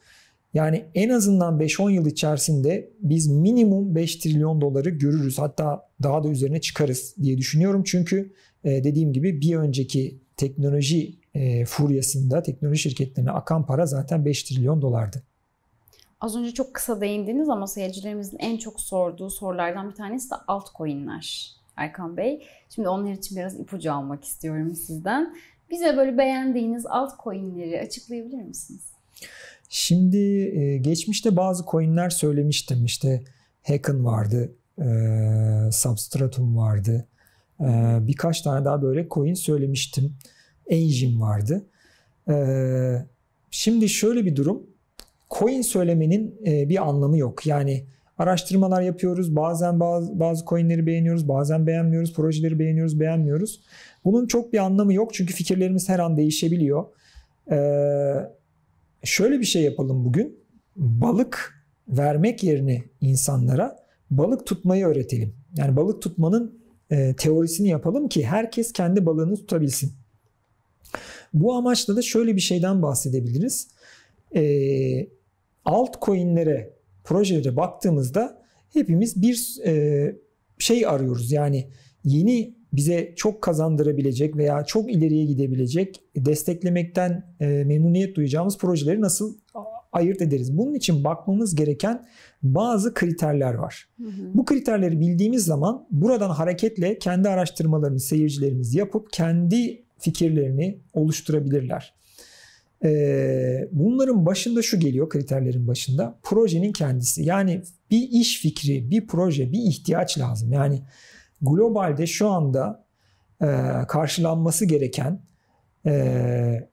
yani en azından 5-10 yıl içerisinde biz minimum 5 trilyon doları görürüz. Hatta daha da üzerine çıkarız diye düşünüyorum. Çünkü e, dediğim gibi bir önceki teknoloji e, furyasında teknoloji şirketlerine akan para zaten 5 trilyon dolardı.
Az önce çok kısa değindiniz ama seyircilerimizin en çok sorduğu sorulardan bir tanesi de altcoin'ler Erkan Bey. Şimdi onlar için biraz ipucu almak istiyorum sizden. Bize böyle beğendiğiniz altcoin'leri açıklayabilir misiniz?
Şimdi e, geçmişte bazı coinler söylemiştim. İşte Hacken vardı, e, Substratum vardı. E, birkaç tane daha böyle coin söylemiştim. Engine vardı. Şimdi şöyle bir durum. Coin söylemenin bir anlamı yok. Yani araştırmalar yapıyoruz. Bazen bazı, bazı coinleri beğeniyoruz, bazen beğenmiyoruz. Projeleri beğeniyoruz, beğenmiyoruz. Bunun çok bir anlamı yok çünkü fikirlerimiz her an değişebiliyor. Ee, e, şöyle bir şey yapalım bugün. Balık vermek yerine insanlara balık tutmayı öğretelim. Yani balık tutmanın e, teorisini yapalım ki herkes kendi balığını tutabilsin. Bu amaçla da şöyle bir şeyden bahsedebiliriz. E, altcoin'lere, projelere baktığımızda hepimiz bir e, şey arıyoruz. Yani yeni bize çok kazandırabilecek veya çok ileriye gidebilecek e, desteklemekten e, memnuniyet duyacağımız projeleri nasıl ayırt ederiz? Bunun için bakmamız gereken bazı kriterler var. Hı hı. Bu kriterleri bildiğimiz zaman buradan hareketle kendi araştırmalarını seyircilerimiz yapıp kendi fikirlerini oluşturabilirler. E, bunların başında şu geliyor kriterlerin başında projenin kendisi yani bir iş fikri, bir proje, bir ihtiyaç lazım. Yani globalde şu anda e, karşılanması gereken e,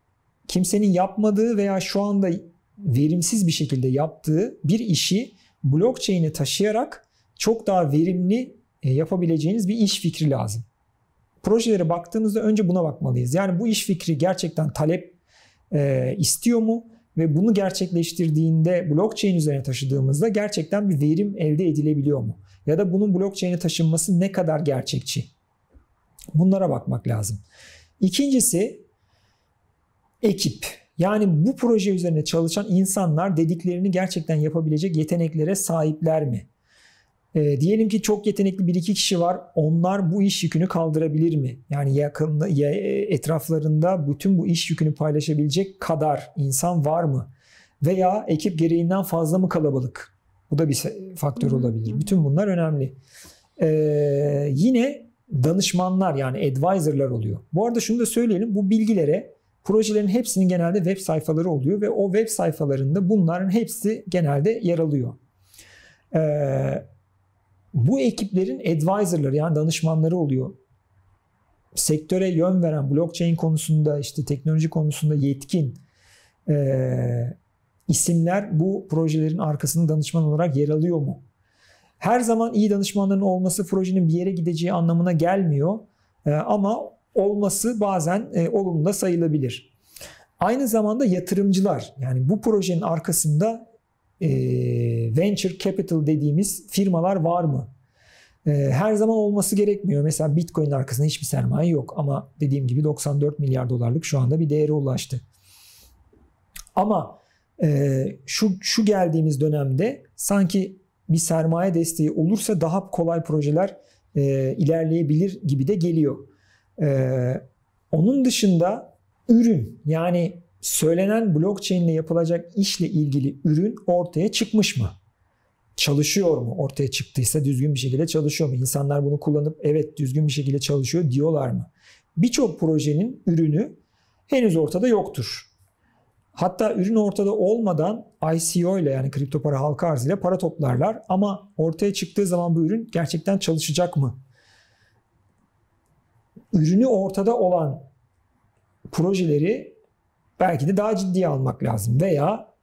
kimsenin yapmadığı veya şu anda verimsiz bir şekilde yaptığı bir işi blockchain'e taşıyarak çok daha verimli e, yapabileceğiniz bir iş fikri lazım. Projelere baktığımızda önce buna bakmalıyız. Yani bu iş fikri gerçekten talep e, istiyor mu? Ve bunu gerçekleştirdiğinde blockchain üzerine taşıdığımızda gerçekten bir verim elde edilebiliyor mu? ya da bunun blockchain'e taşınması ne kadar gerçekçi? Bunlara bakmak lazım. İkincisi ekip. Yani bu proje üzerine çalışan insanlar dediklerini gerçekten yapabilecek yeteneklere sahipler mi? E, diyelim ki çok yetenekli bir iki kişi var. Onlar bu iş yükünü kaldırabilir mi? Yani yakında ya, e, etraflarında bütün bu iş yükünü paylaşabilecek kadar insan var mı? Veya ekip gereğinden fazla mı kalabalık? Bu da bir faktör olabilir. Bütün bunlar önemli. Ee, yine danışmanlar yani advisor'lar oluyor. Bu arada şunu da söyleyelim. Bu bilgilere projelerin hepsinin genelde web sayfaları oluyor ve o web sayfalarında bunların hepsi genelde yer alıyor. Ee, bu ekiplerin advisor'ları yani danışmanları oluyor. Sektöre yön veren blockchain konusunda işte teknoloji konusunda yetkin e, isimler bu projelerin arkasında danışman olarak yer alıyor mu? Her zaman iyi danışmanların olması projenin bir yere gideceği anlamına gelmiyor e, ama olması bazen e, olumlu da sayılabilir. Aynı zamanda yatırımcılar yani bu projenin arkasında e, venture capital dediğimiz firmalar var mı? her zaman olması gerekmiyor. Mesela Bitcoin'in arkasında hiçbir sermaye yok ama dediğim gibi 94 milyar dolarlık şu anda bir değere ulaştı. Ama ee, şu, şu geldiğimiz dönemde sanki bir sermaye desteği olursa daha kolay projeler e, ilerleyebilir gibi de geliyor. E, onun dışında ürün yani söylenen blockchain ile yapılacak işle ilgili ürün ortaya çıkmış mı? Çalışıyor mu? Ortaya çıktıysa düzgün bir şekilde çalışıyor mu? İnsanlar bunu kullanıp evet düzgün bir şekilde çalışıyor diyorlar mı? Birçok projenin ürünü henüz ortada yoktur. Hatta ürün ortada olmadan ICO ile yani kripto para halka arz ile para toplarlar ama ortaya çıktığı zaman bu ürün gerçekten çalışacak mı? Ürünü ortada olan projeleri belki de daha ciddiye almak lazım veya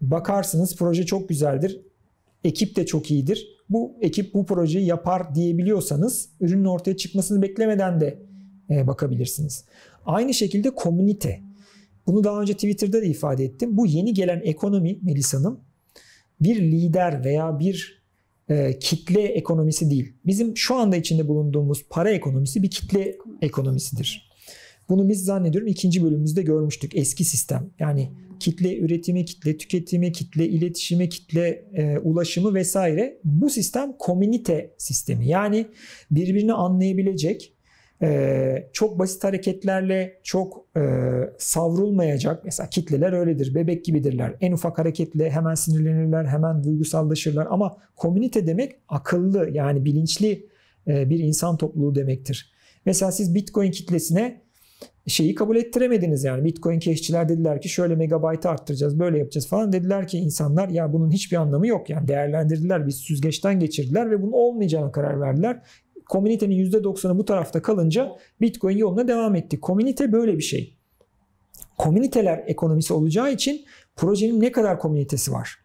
bakarsınız proje çok güzeldir. Ekip de çok iyidir. Bu ekip bu projeyi yapar diyebiliyorsanız ürünün ortaya çıkmasını beklemeden de e, bakabilirsiniz. Aynı şekilde komünite bunu daha önce Twitter'da da ifade ettim. Bu yeni gelen ekonomi Melis Hanım bir lider veya bir e, kitle ekonomisi değil. Bizim şu anda içinde bulunduğumuz para ekonomisi bir kitle ekonomisidir. Bunu biz zannediyorum ikinci bölümümüzde görmüştük eski sistem. Yani kitle üretimi, kitle tüketimi, kitle iletişimi, kitle e, ulaşımı vesaire. Bu sistem komünite sistemi. Yani birbirini anlayabilecek, e, çok basit hareketlerle çok e, savrulmayacak. Mesela kitleler öyledir, bebek gibidirler. En ufak hareketle hemen sinirlenirler, hemen duygusallaşırlar. Ama komünite demek akıllı yani bilinçli e, bir insan topluluğu demektir. Mesela siz Bitcoin kitlesine şeyi kabul ettiremediniz yani. Bitcoin keşçiler dediler ki şöyle megabaytı arttıracağız, böyle yapacağız falan. Dediler ki insanlar ya bunun hiçbir anlamı yok yani. Değerlendirdiler, bir süzgeçten geçirdiler ve bunun olmayacağına karar verdiler. Komünitenin %90'ı bu tarafta kalınca Bitcoin yoluna devam etti. Komünite böyle bir şey. Komüniteler ekonomisi olacağı için projenin ne kadar komünitesi var?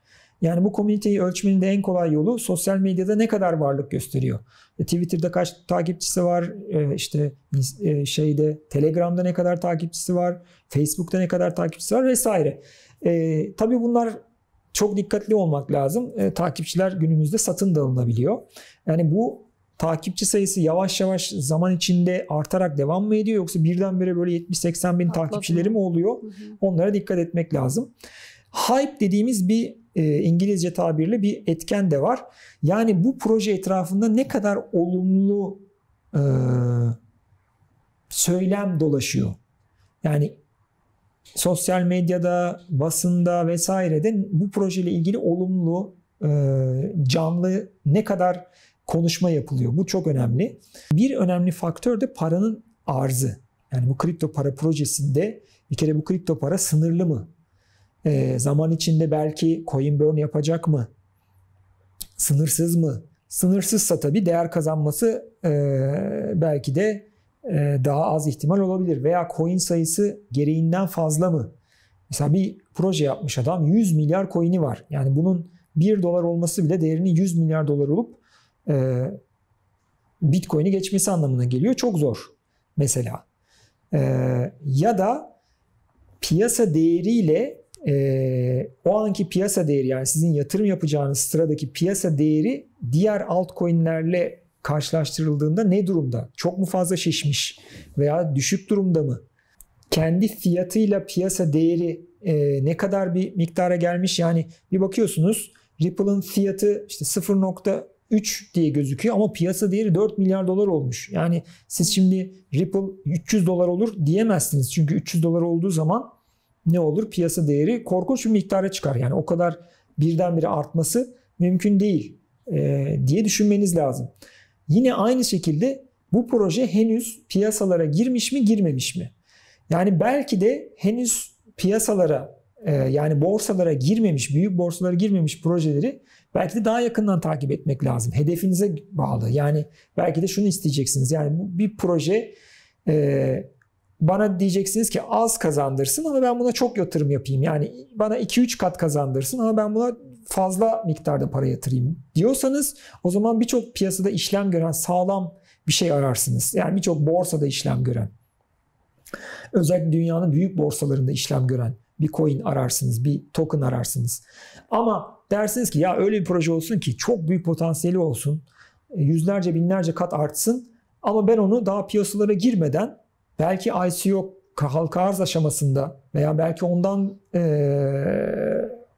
Yani bu komüniteyi ölçmenin de en kolay yolu sosyal medyada ne kadar varlık gösteriyor. E, Twitter'da kaç takipçisi var, e, işte e, şeyde Telegram'da ne kadar takipçisi var, Facebook'ta ne kadar takipçisi var vesaire. E, tabii bunlar çok dikkatli olmak lazım. E, takipçiler günümüzde satın da alınabiliyor. Yani bu takipçi sayısı yavaş yavaş zaman içinde artarak devam mı ediyor yoksa birdenbire böyle 70-80 bin Atladım. takipçileri mi oluyor? Hı hı. Onlara dikkat etmek lazım. Hype dediğimiz bir e, İngilizce tabirli bir etken de var. Yani bu proje etrafında ne kadar olumlu e, söylem dolaşıyor. Yani sosyal medyada, basında vesairede bu projeyle ilgili olumlu, e, canlı ne kadar konuşma yapılıyor. Bu çok önemli. Bir önemli faktör de paranın arzı. Yani bu kripto para projesinde bir kere bu kripto para sınırlı mı? E, zaman içinde belki coin burn yapacak mı? Sınırsız mı? Sınırsızsa tabii değer kazanması e, belki de e, daha az ihtimal olabilir. Veya coin sayısı gereğinden fazla mı? Mesela bir proje yapmış adam 100 milyar coin'i var. Yani bunun 1 dolar olması bile değerini 100 milyar dolar olup e, Bitcoin'i geçmesi anlamına geliyor. Çok zor mesela. E, ya da piyasa değeriyle e, o anki piyasa değeri yani sizin yatırım yapacağınız sıradaki piyasa değeri diğer altcoin'lerle karşılaştırıldığında ne durumda? Çok mu fazla şişmiş veya düşük durumda mı? Kendi fiyatıyla piyasa değeri e, ne kadar bir miktara gelmiş? Yani bir bakıyorsunuz Ripple'ın fiyatı işte 0. 3 diye gözüküyor ama piyasa değeri 4 milyar dolar olmuş. Yani siz şimdi Ripple 300 dolar olur diyemezsiniz. Çünkü 300 dolar olduğu zaman ne olur? Piyasa değeri korkunç bir miktara çıkar. Yani o kadar birdenbire artması mümkün değil e, diye düşünmeniz lazım. Yine aynı şekilde bu proje henüz piyasalara girmiş mi girmemiş mi? Yani belki de henüz piyasalara ee, yani borsalara girmemiş, büyük borsalara girmemiş projeleri belki de daha yakından takip etmek lazım. Hedefinize bağlı. Yani belki de şunu isteyeceksiniz. Yani bir proje e, bana diyeceksiniz ki az kazandırsın ama ben buna çok yatırım yapayım. Yani bana 2-3 kat kazandırsın ama ben buna fazla miktarda para yatırayım diyorsanız o zaman birçok piyasada işlem gören sağlam bir şey ararsınız. Yani birçok borsada işlem gören. Özellikle dünyanın büyük borsalarında işlem gören bir coin ararsınız, bir token ararsınız. Ama dersiniz ki ya öyle bir proje olsun ki çok büyük potansiyeli olsun, e, yüzlerce binlerce kat artsın ama ben onu daha piyasalara girmeden belki ICO halka arz aşamasında veya belki ondan e,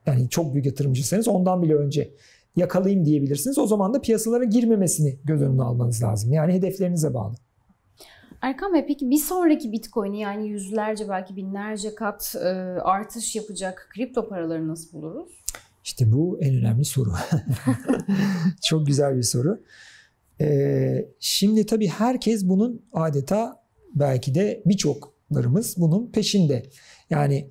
yani çok büyük yatırımcıysanız ondan bile önce yakalayayım diyebilirsiniz. O zaman da piyasalara girmemesini göz önüne almanız lazım. Yani hedeflerinize bağlı.
Erkan Bey peki bir sonraki Bitcoin'i yani yüzlerce belki binlerce kat e, artış yapacak kripto paraları nasıl buluruz?
İşte bu en önemli soru. Çok güzel bir soru. Ee, şimdi tabii herkes bunun adeta belki de birçoklarımız bunun peşinde. Yani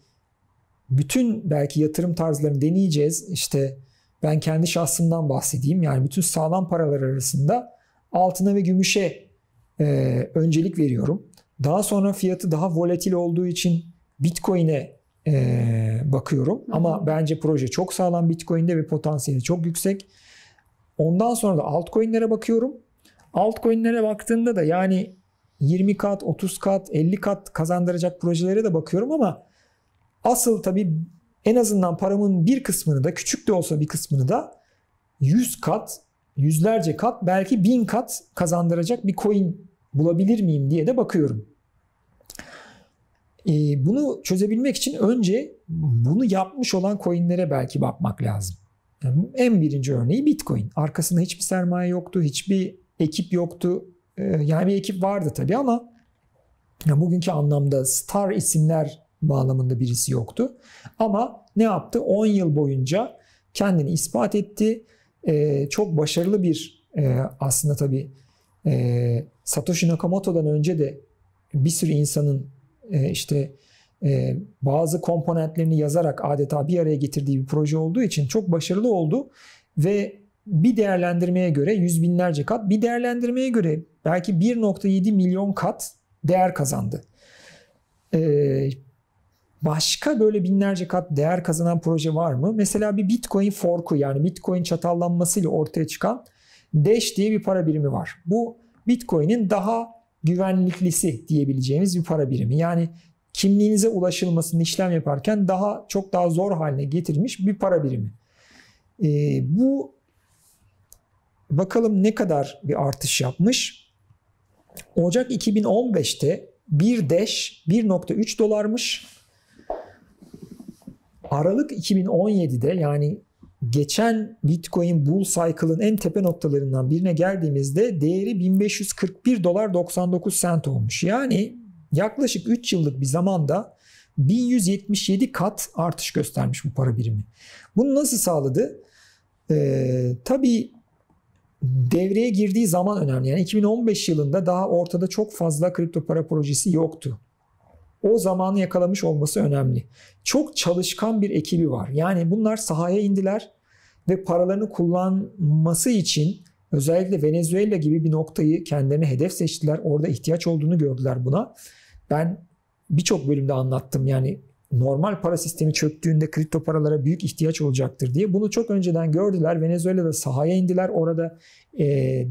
bütün belki yatırım tarzlarını deneyeceğiz. İşte ben kendi şahsımdan bahsedeyim. Yani bütün sağlam paralar arasında altına ve gümüşe e, öncelik veriyorum. Daha sonra fiyatı daha volatil olduğu için Bitcoin'e e, bakıyorum. Hı hı. Ama bence proje çok sağlam Bitcoin'de ve potansiyeli çok yüksek. Ondan sonra da altcoin'lere bakıyorum. Altcoin'lere baktığımda da yani 20 kat, 30 kat, 50 kat kazandıracak projelere de bakıyorum ama asıl tabii en azından paramın bir kısmını da küçük de olsa bir kısmını da 100 kat yüzlerce kat belki bin kat kazandıracak bir coin bulabilir miyim diye de bakıyorum. Ee, bunu çözebilmek için önce bunu yapmış olan coinlere belki bakmak lazım. en birinci örneği Bitcoin. Arkasında hiçbir sermaye yoktu, hiçbir ekip yoktu. Ee, yani bir ekip vardı tabii ama bugünkü anlamda star isimler bağlamında birisi yoktu. Ama ne yaptı? 10 yıl boyunca kendini ispat etti e, çok başarılı bir e, aslında tabii e, Satoshi Nakamoto'dan önce de bir sürü insanın e, işte e, bazı komponentlerini yazarak adeta bir araya getirdiği bir proje olduğu için çok başarılı oldu ve bir değerlendirmeye göre yüz binlerce kat bir değerlendirmeye göre belki 1.7 milyon kat değer kazandı. Ee, Başka böyle binlerce kat değer kazanan proje var mı? Mesela bir Bitcoin forku yani Bitcoin çatallanmasıyla ortaya çıkan Dash diye bir para birimi var. Bu Bitcoin'in daha güvenliklisi diyebileceğimiz bir para birimi. Yani kimliğinize ulaşılmasını işlem yaparken daha çok daha zor haline getirmiş bir para birimi. E, bu bakalım ne kadar bir artış yapmış. Ocak 2015'te bir dash 1.3 dolarmış. Aralık 2017'de yani geçen Bitcoin bull cycle'ın en tepe noktalarından birine geldiğimizde değeri 1541 dolar 99 sent olmuş. Yani yaklaşık 3 yıllık bir zamanda 1177 kat artış göstermiş bu para birimi. Bunu nasıl sağladı? Ee, tabii devreye girdiği zaman önemli. Yani 2015 yılında daha ortada çok fazla kripto para projesi yoktu o zamanı yakalamış olması önemli. Çok çalışkan bir ekibi var. Yani bunlar sahaya indiler ve paralarını kullanması için özellikle Venezuela gibi bir noktayı kendilerine hedef seçtiler. Orada ihtiyaç olduğunu gördüler buna. Ben birçok bölümde anlattım yani normal para sistemi çöktüğünde kripto paralara büyük ihtiyaç olacaktır diye. Bunu çok önceden gördüler. Venezuela'da sahaya indiler. Orada e,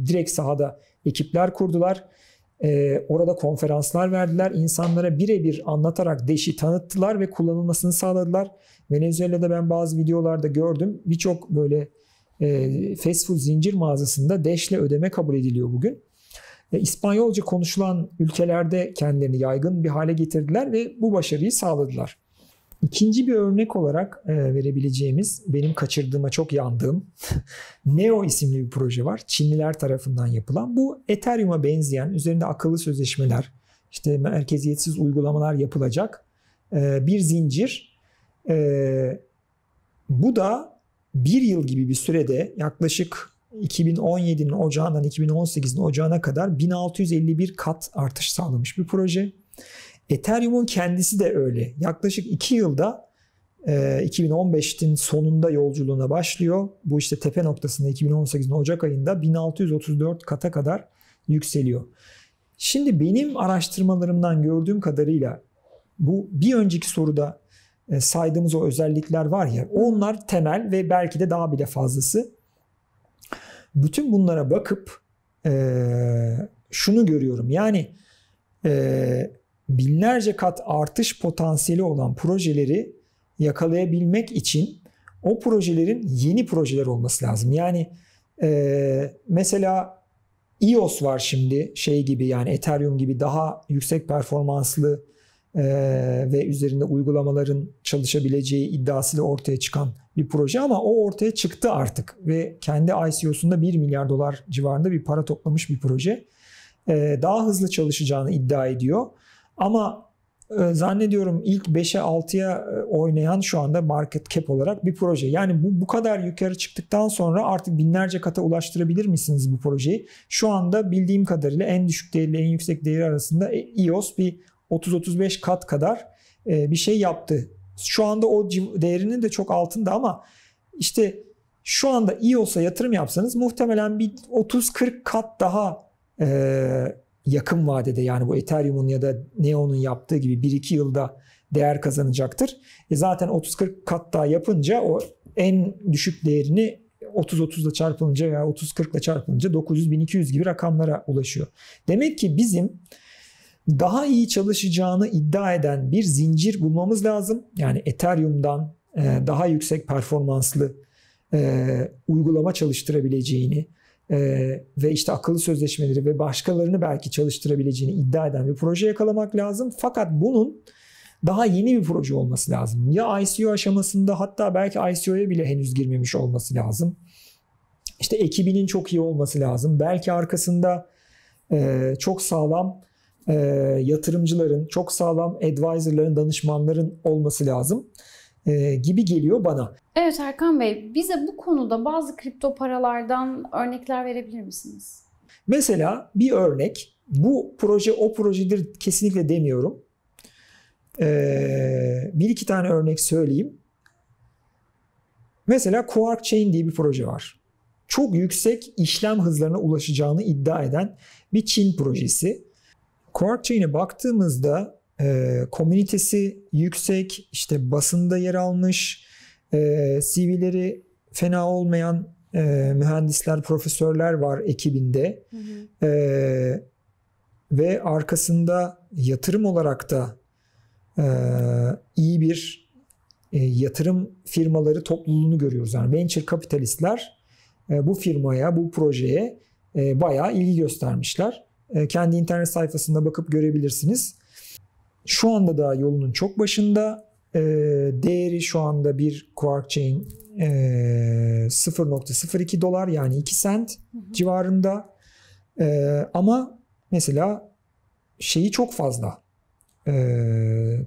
direkt sahada ekipler kurdular ee, orada konferanslar verdiler. İnsanlara birebir anlatarak deşi tanıttılar ve kullanılmasını sağladılar. Venezuela'da ben bazı videolarda gördüm. Birçok böyle e, fast food zincir mağazasında deşle ödeme kabul ediliyor bugün. E, İspanyolca konuşulan ülkelerde kendilerini yaygın bir hale getirdiler ve bu başarıyı sağladılar. İkinci bir örnek olarak e, verebileceğimiz benim kaçırdığıma çok yandığım Neo isimli bir proje var. Çinliler tarafından yapılan. Bu Ethereum'a benzeyen üzerinde akıllı sözleşmeler, işte merkeziyetsiz uygulamalar yapılacak e, bir zincir. E, bu da bir yıl gibi bir sürede yaklaşık 2017'nin ocağından 2018'in ocağına kadar 1651 kat artış sağlamış bir proje. Ethereum'un kendisi de öyle. Yaklaşık 2 yılda 2015'in e, sonunda yolculuğuna başlıyor. Bu işte tepe noktasında 2018'in Ocak ayında 1634 kata kadar yükseliyor. Şimdi benim araştırmalarımdan gördüğüm kadarıyla bu bir önceki soruda e, saydığımız o özellikler var ya onlar temel ve belki de daha bile fazlası. Bütün bunlara bakıp e, şunu görüyorum yani e, binlerce kat artış potansiyeli olan projeleri yakalayabilmek için o projelerin yeni projeler olması lazım. Yani e, mesela EOS var şimdi şey gibi yani Ethereum gibi daha yüksek performanslı e, ve üzerinde uygulamaların çalışabileceği iddiasıyla ortaya çıkan bir proje ama o ortaya çıktı artık ve kendi ICO'sunda 1 milyar dolar civarında bir para toplamış bir proje. E, daha hızlı çalışacağını iddia ediyor. Ama e, zannediyorum ilk 5'e 6'ya e, oynayan şu anda market cap olarak bir proje. Yani bu, bu kadar yukarı çıktıktan sonra artık binlerce kata ulaştırabilir misiniz bu projeyi? Şu anda bildiğim kadarıyla en düşük değerli en yüksek değeri arasında EOS e bir 30-35 kat kadar bir şey yaptı. Şu anda o değerinin de çok altında ama işte şu anda EOS'a yatırım yapsanız muhtemelen bir 30-40 kat daha e, yakın vadede yani bu Ethereum'un ya da Neo'nun yaptığı gibi 1-2 yılda değer kazanacaktır. E zaten 30-40 kat daha yapınca o en düşük değerini 30-30'la çarpılınca veya 30-40'la çarpılınca 900-1200 gibi rakamlara ulaşıyor. Demek ki bizim daha iyi çalışacağını iddia eden bir zincir bulmamız lazım. Yani Ethereum'dan e, daha yüksek performanslı e, uygulama çalıştırabileceğini, e, ve işte akıllı sözleşmeleri ve başkalarını belki çalıştırabileceğini iddia eden bir proje yakalamak lazım. Fakat bunun daha yeni bir proje olması lazım. Ya ICO aşamasında hatta belki ICO'ya bile henüz girmemiş olması lazım. İşte ekibinin çok iyi olması lazım. Belki arkasında e, çok sağlam e, yatırımcıların, çok sağlam advisorların, danışmanların olması lazım e, gibi geliyor bana.
Evet Erkan Bey, bize bu konuda bazı kripto paralardan örnekler verebilir misiniz?
Mesela bir örnek, bu proje o projedir kesinlikle demiyorum. Ee, bir iki tane örnek söyleyeyim. Mesela Quark Chain diye bir proje var. Çok yüksek işlem hızlarına ulaşacağını iddia eden bir Çin projesi. Quark Chain'e baktığımızda e, komünitesi yüksek, işte basında yer almış, e, ee, CV'leri fena olmayan e, mühendisler, profesörler var ekibinde. Hı hı. E, ve arkasında yatırım olarak da e, iyi bir e, yatırım firmaları topluluğunu görüyoruz. Yani venture kapitalistler e, bu firmaya, bu projeye e, bayağı ilgi göstermişler. E, kendi internet sayfasında bakıp görebilirsiniz şu anda daha yolunun çok başında. Ee, değeri şu anda bir Quark Chain 0.02 ee, dolar yani 2 sent civarında. Ee, ama mesela şeyi çok fazla.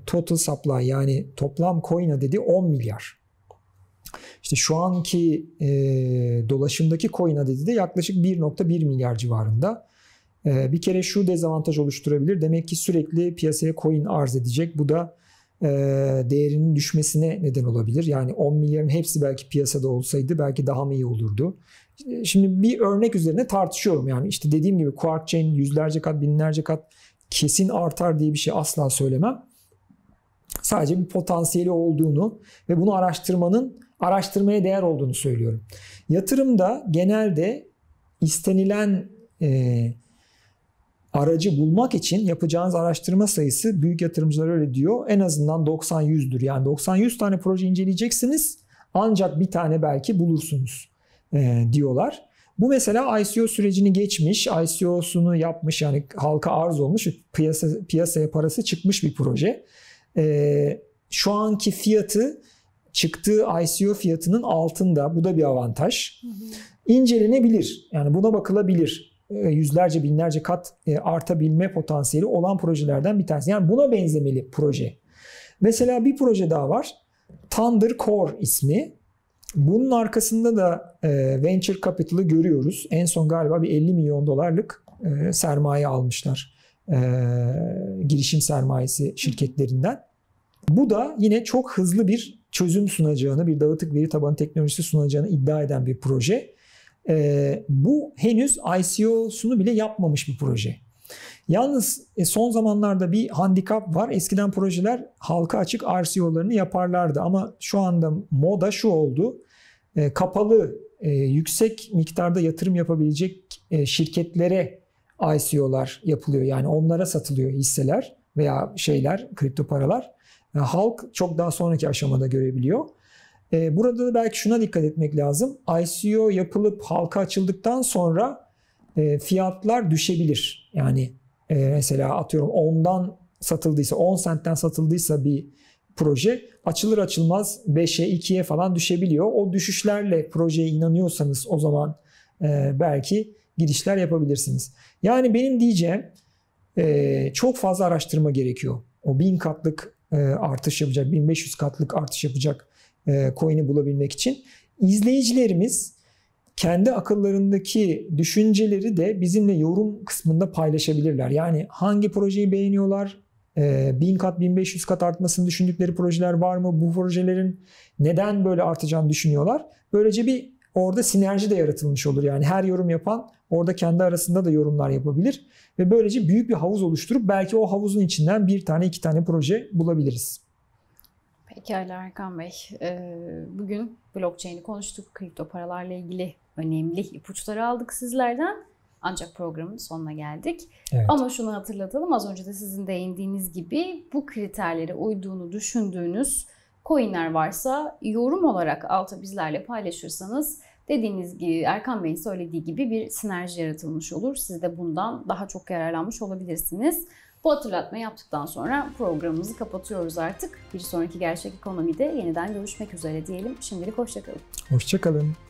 total supply yani toplam coin'a dedi 10 milyar. İşte şu anki e, dolaşımdaki coin adedi de yaklaşık 1.1 milyar civarında. Ee, bir kere şu dezavantaj oluşturabilir. Demek ki sürekli piyasaya coin arz edecek. Bu da e, değerinin düşmesine neden olabilir. Yani 10 milyarın hepsi belki piyasada olsaydı belki daha mı iyi olurdu. Ee, şimdi bir örnek üzerine tartışıyorum yani işte dediğim gibi Quark Chain yüzlerce kat binlerce kat kesin artar diye bir şey asla söylemem. Sadece bir potansiyeli olduğunu ve bunu araştırmanın araştırmaya değer olduğunu söylüyorum. Yatırımda genelde istenilen e, aracı bulmak için yapacağınız araştırma sayısı büyük yatırımcılar öyle diyor. En azından 90-100'dür. Yani 90-100 tane proje inceleyeceksiniz ancak bir tane belki bulursunuz e, diyorlar. Bu mesela ICO sürecini geçmiş, ICO'sunu yapmış yani halka arz olmuş, piyasa, piyasaya parası çıkmış bir proje. E, şu anki fiyatı çıktığı ICO fiyatının altında. Bu da bir avantaj. Hı hı. İncelenebilir. Yani buna bakılabilir. E, yüzlerce binlerce kat e, artabilme potansiyeli olan projelerden bir tanesi. Yani buna benzemeli proje. Mesela bir proje daha var. Thunder Core ismi. Bunun arkasında da e, venture capital'ı görüyoruz. En son galiba bir 50 milyon dolarlık sermaye almışlar. Girişim sermayesi şirketlerinden. Bu da yine çok hızlı bir çözüm sunacağını, bir dağıtık veri tabanı teknolojisi sunacağını iddia eden bir proje. E, bu henüz ICO'sunu bile yapmamış bir proje. Yalnız e, son zamanlarda bir handikap var. Eskiden projeler halka açık RCO'larını yaparlardı ama şu anda moda şu oldu. E, kapalı, e, yüksek miktarda yatırım yapabilecek e, şirketlere ICO'lar yapılıyor. Yani onlara satılıyor hisseler veya şeyler, kripto paralar. E, halk çok daha sonraki aşamada görebiliyor. Ee, burada da belki şuna dikkat etmek lazım. ICO yapılıp halka açıldıktan sonra e, fiyatlar düşebilir. Yani e, mesela atıyorum 10'dan satıldıysa, 10 sentten satıldıysa bir proje açılır açılmaz 5'e 2'ye falan düşebiliyor. O düşüşlerle projeye inanıyorsanız o zaman e, belki girişler yapabilirsiniz. Yani benim diyeceğim çok fazla araştırma gerekiyor. O 1000 katlık artış yapacak, 1500 katlık artış yapacak e, coin'i bulabilmek için. İzleyicilerimiz kendi akıllarındaki düşünceleri de bizimle yorum kısmında paylaşabilirler. Yani hangi projeyi beğeniyorlar, 1000 e, kat 1500 kat artmasını düşündükleri projeler var mı? Bu projelerin neden böyle artacağını düşünüyorlar? Böylece bir orada sinerji de yaratılmış olur. Yani her yorum yapan orada kendi arasında da yorumlar yapabilir. Ve böylece büyük bir havuz oluşturup belki o havuzun içinden bir tane iki tane proje bulabiliriz.
Hikayeler Erkan Bey. Ee, bugün blockchain'i konuştuk. Kripto paralarla ilgili önemli ipuçları aldık sizlerden. Ancak programın sonuna geldik. Evet. Ama şunu hatırlatalım. Az önce de sizin değindiğiniz gibi bu kriterlere uyduğunu düşündüğünüz coinler varsa yorum olarak alta bizlerle paylaşırsanız dediğiniz gibi Erkan Bey'in söylediği gibi bir sinerji yaratılmış olur. Siz de bundan daha çok yararlanmış olabilirsiniz. Bu hatırlatma yaptıktan sonra programımızı kapatıyoruz artık. Bir sonraki Gerçek Ekonomi'de yeniden görüşmek üzere diyelim. Şimdilik hoşçakalın.
Hoşçakalın.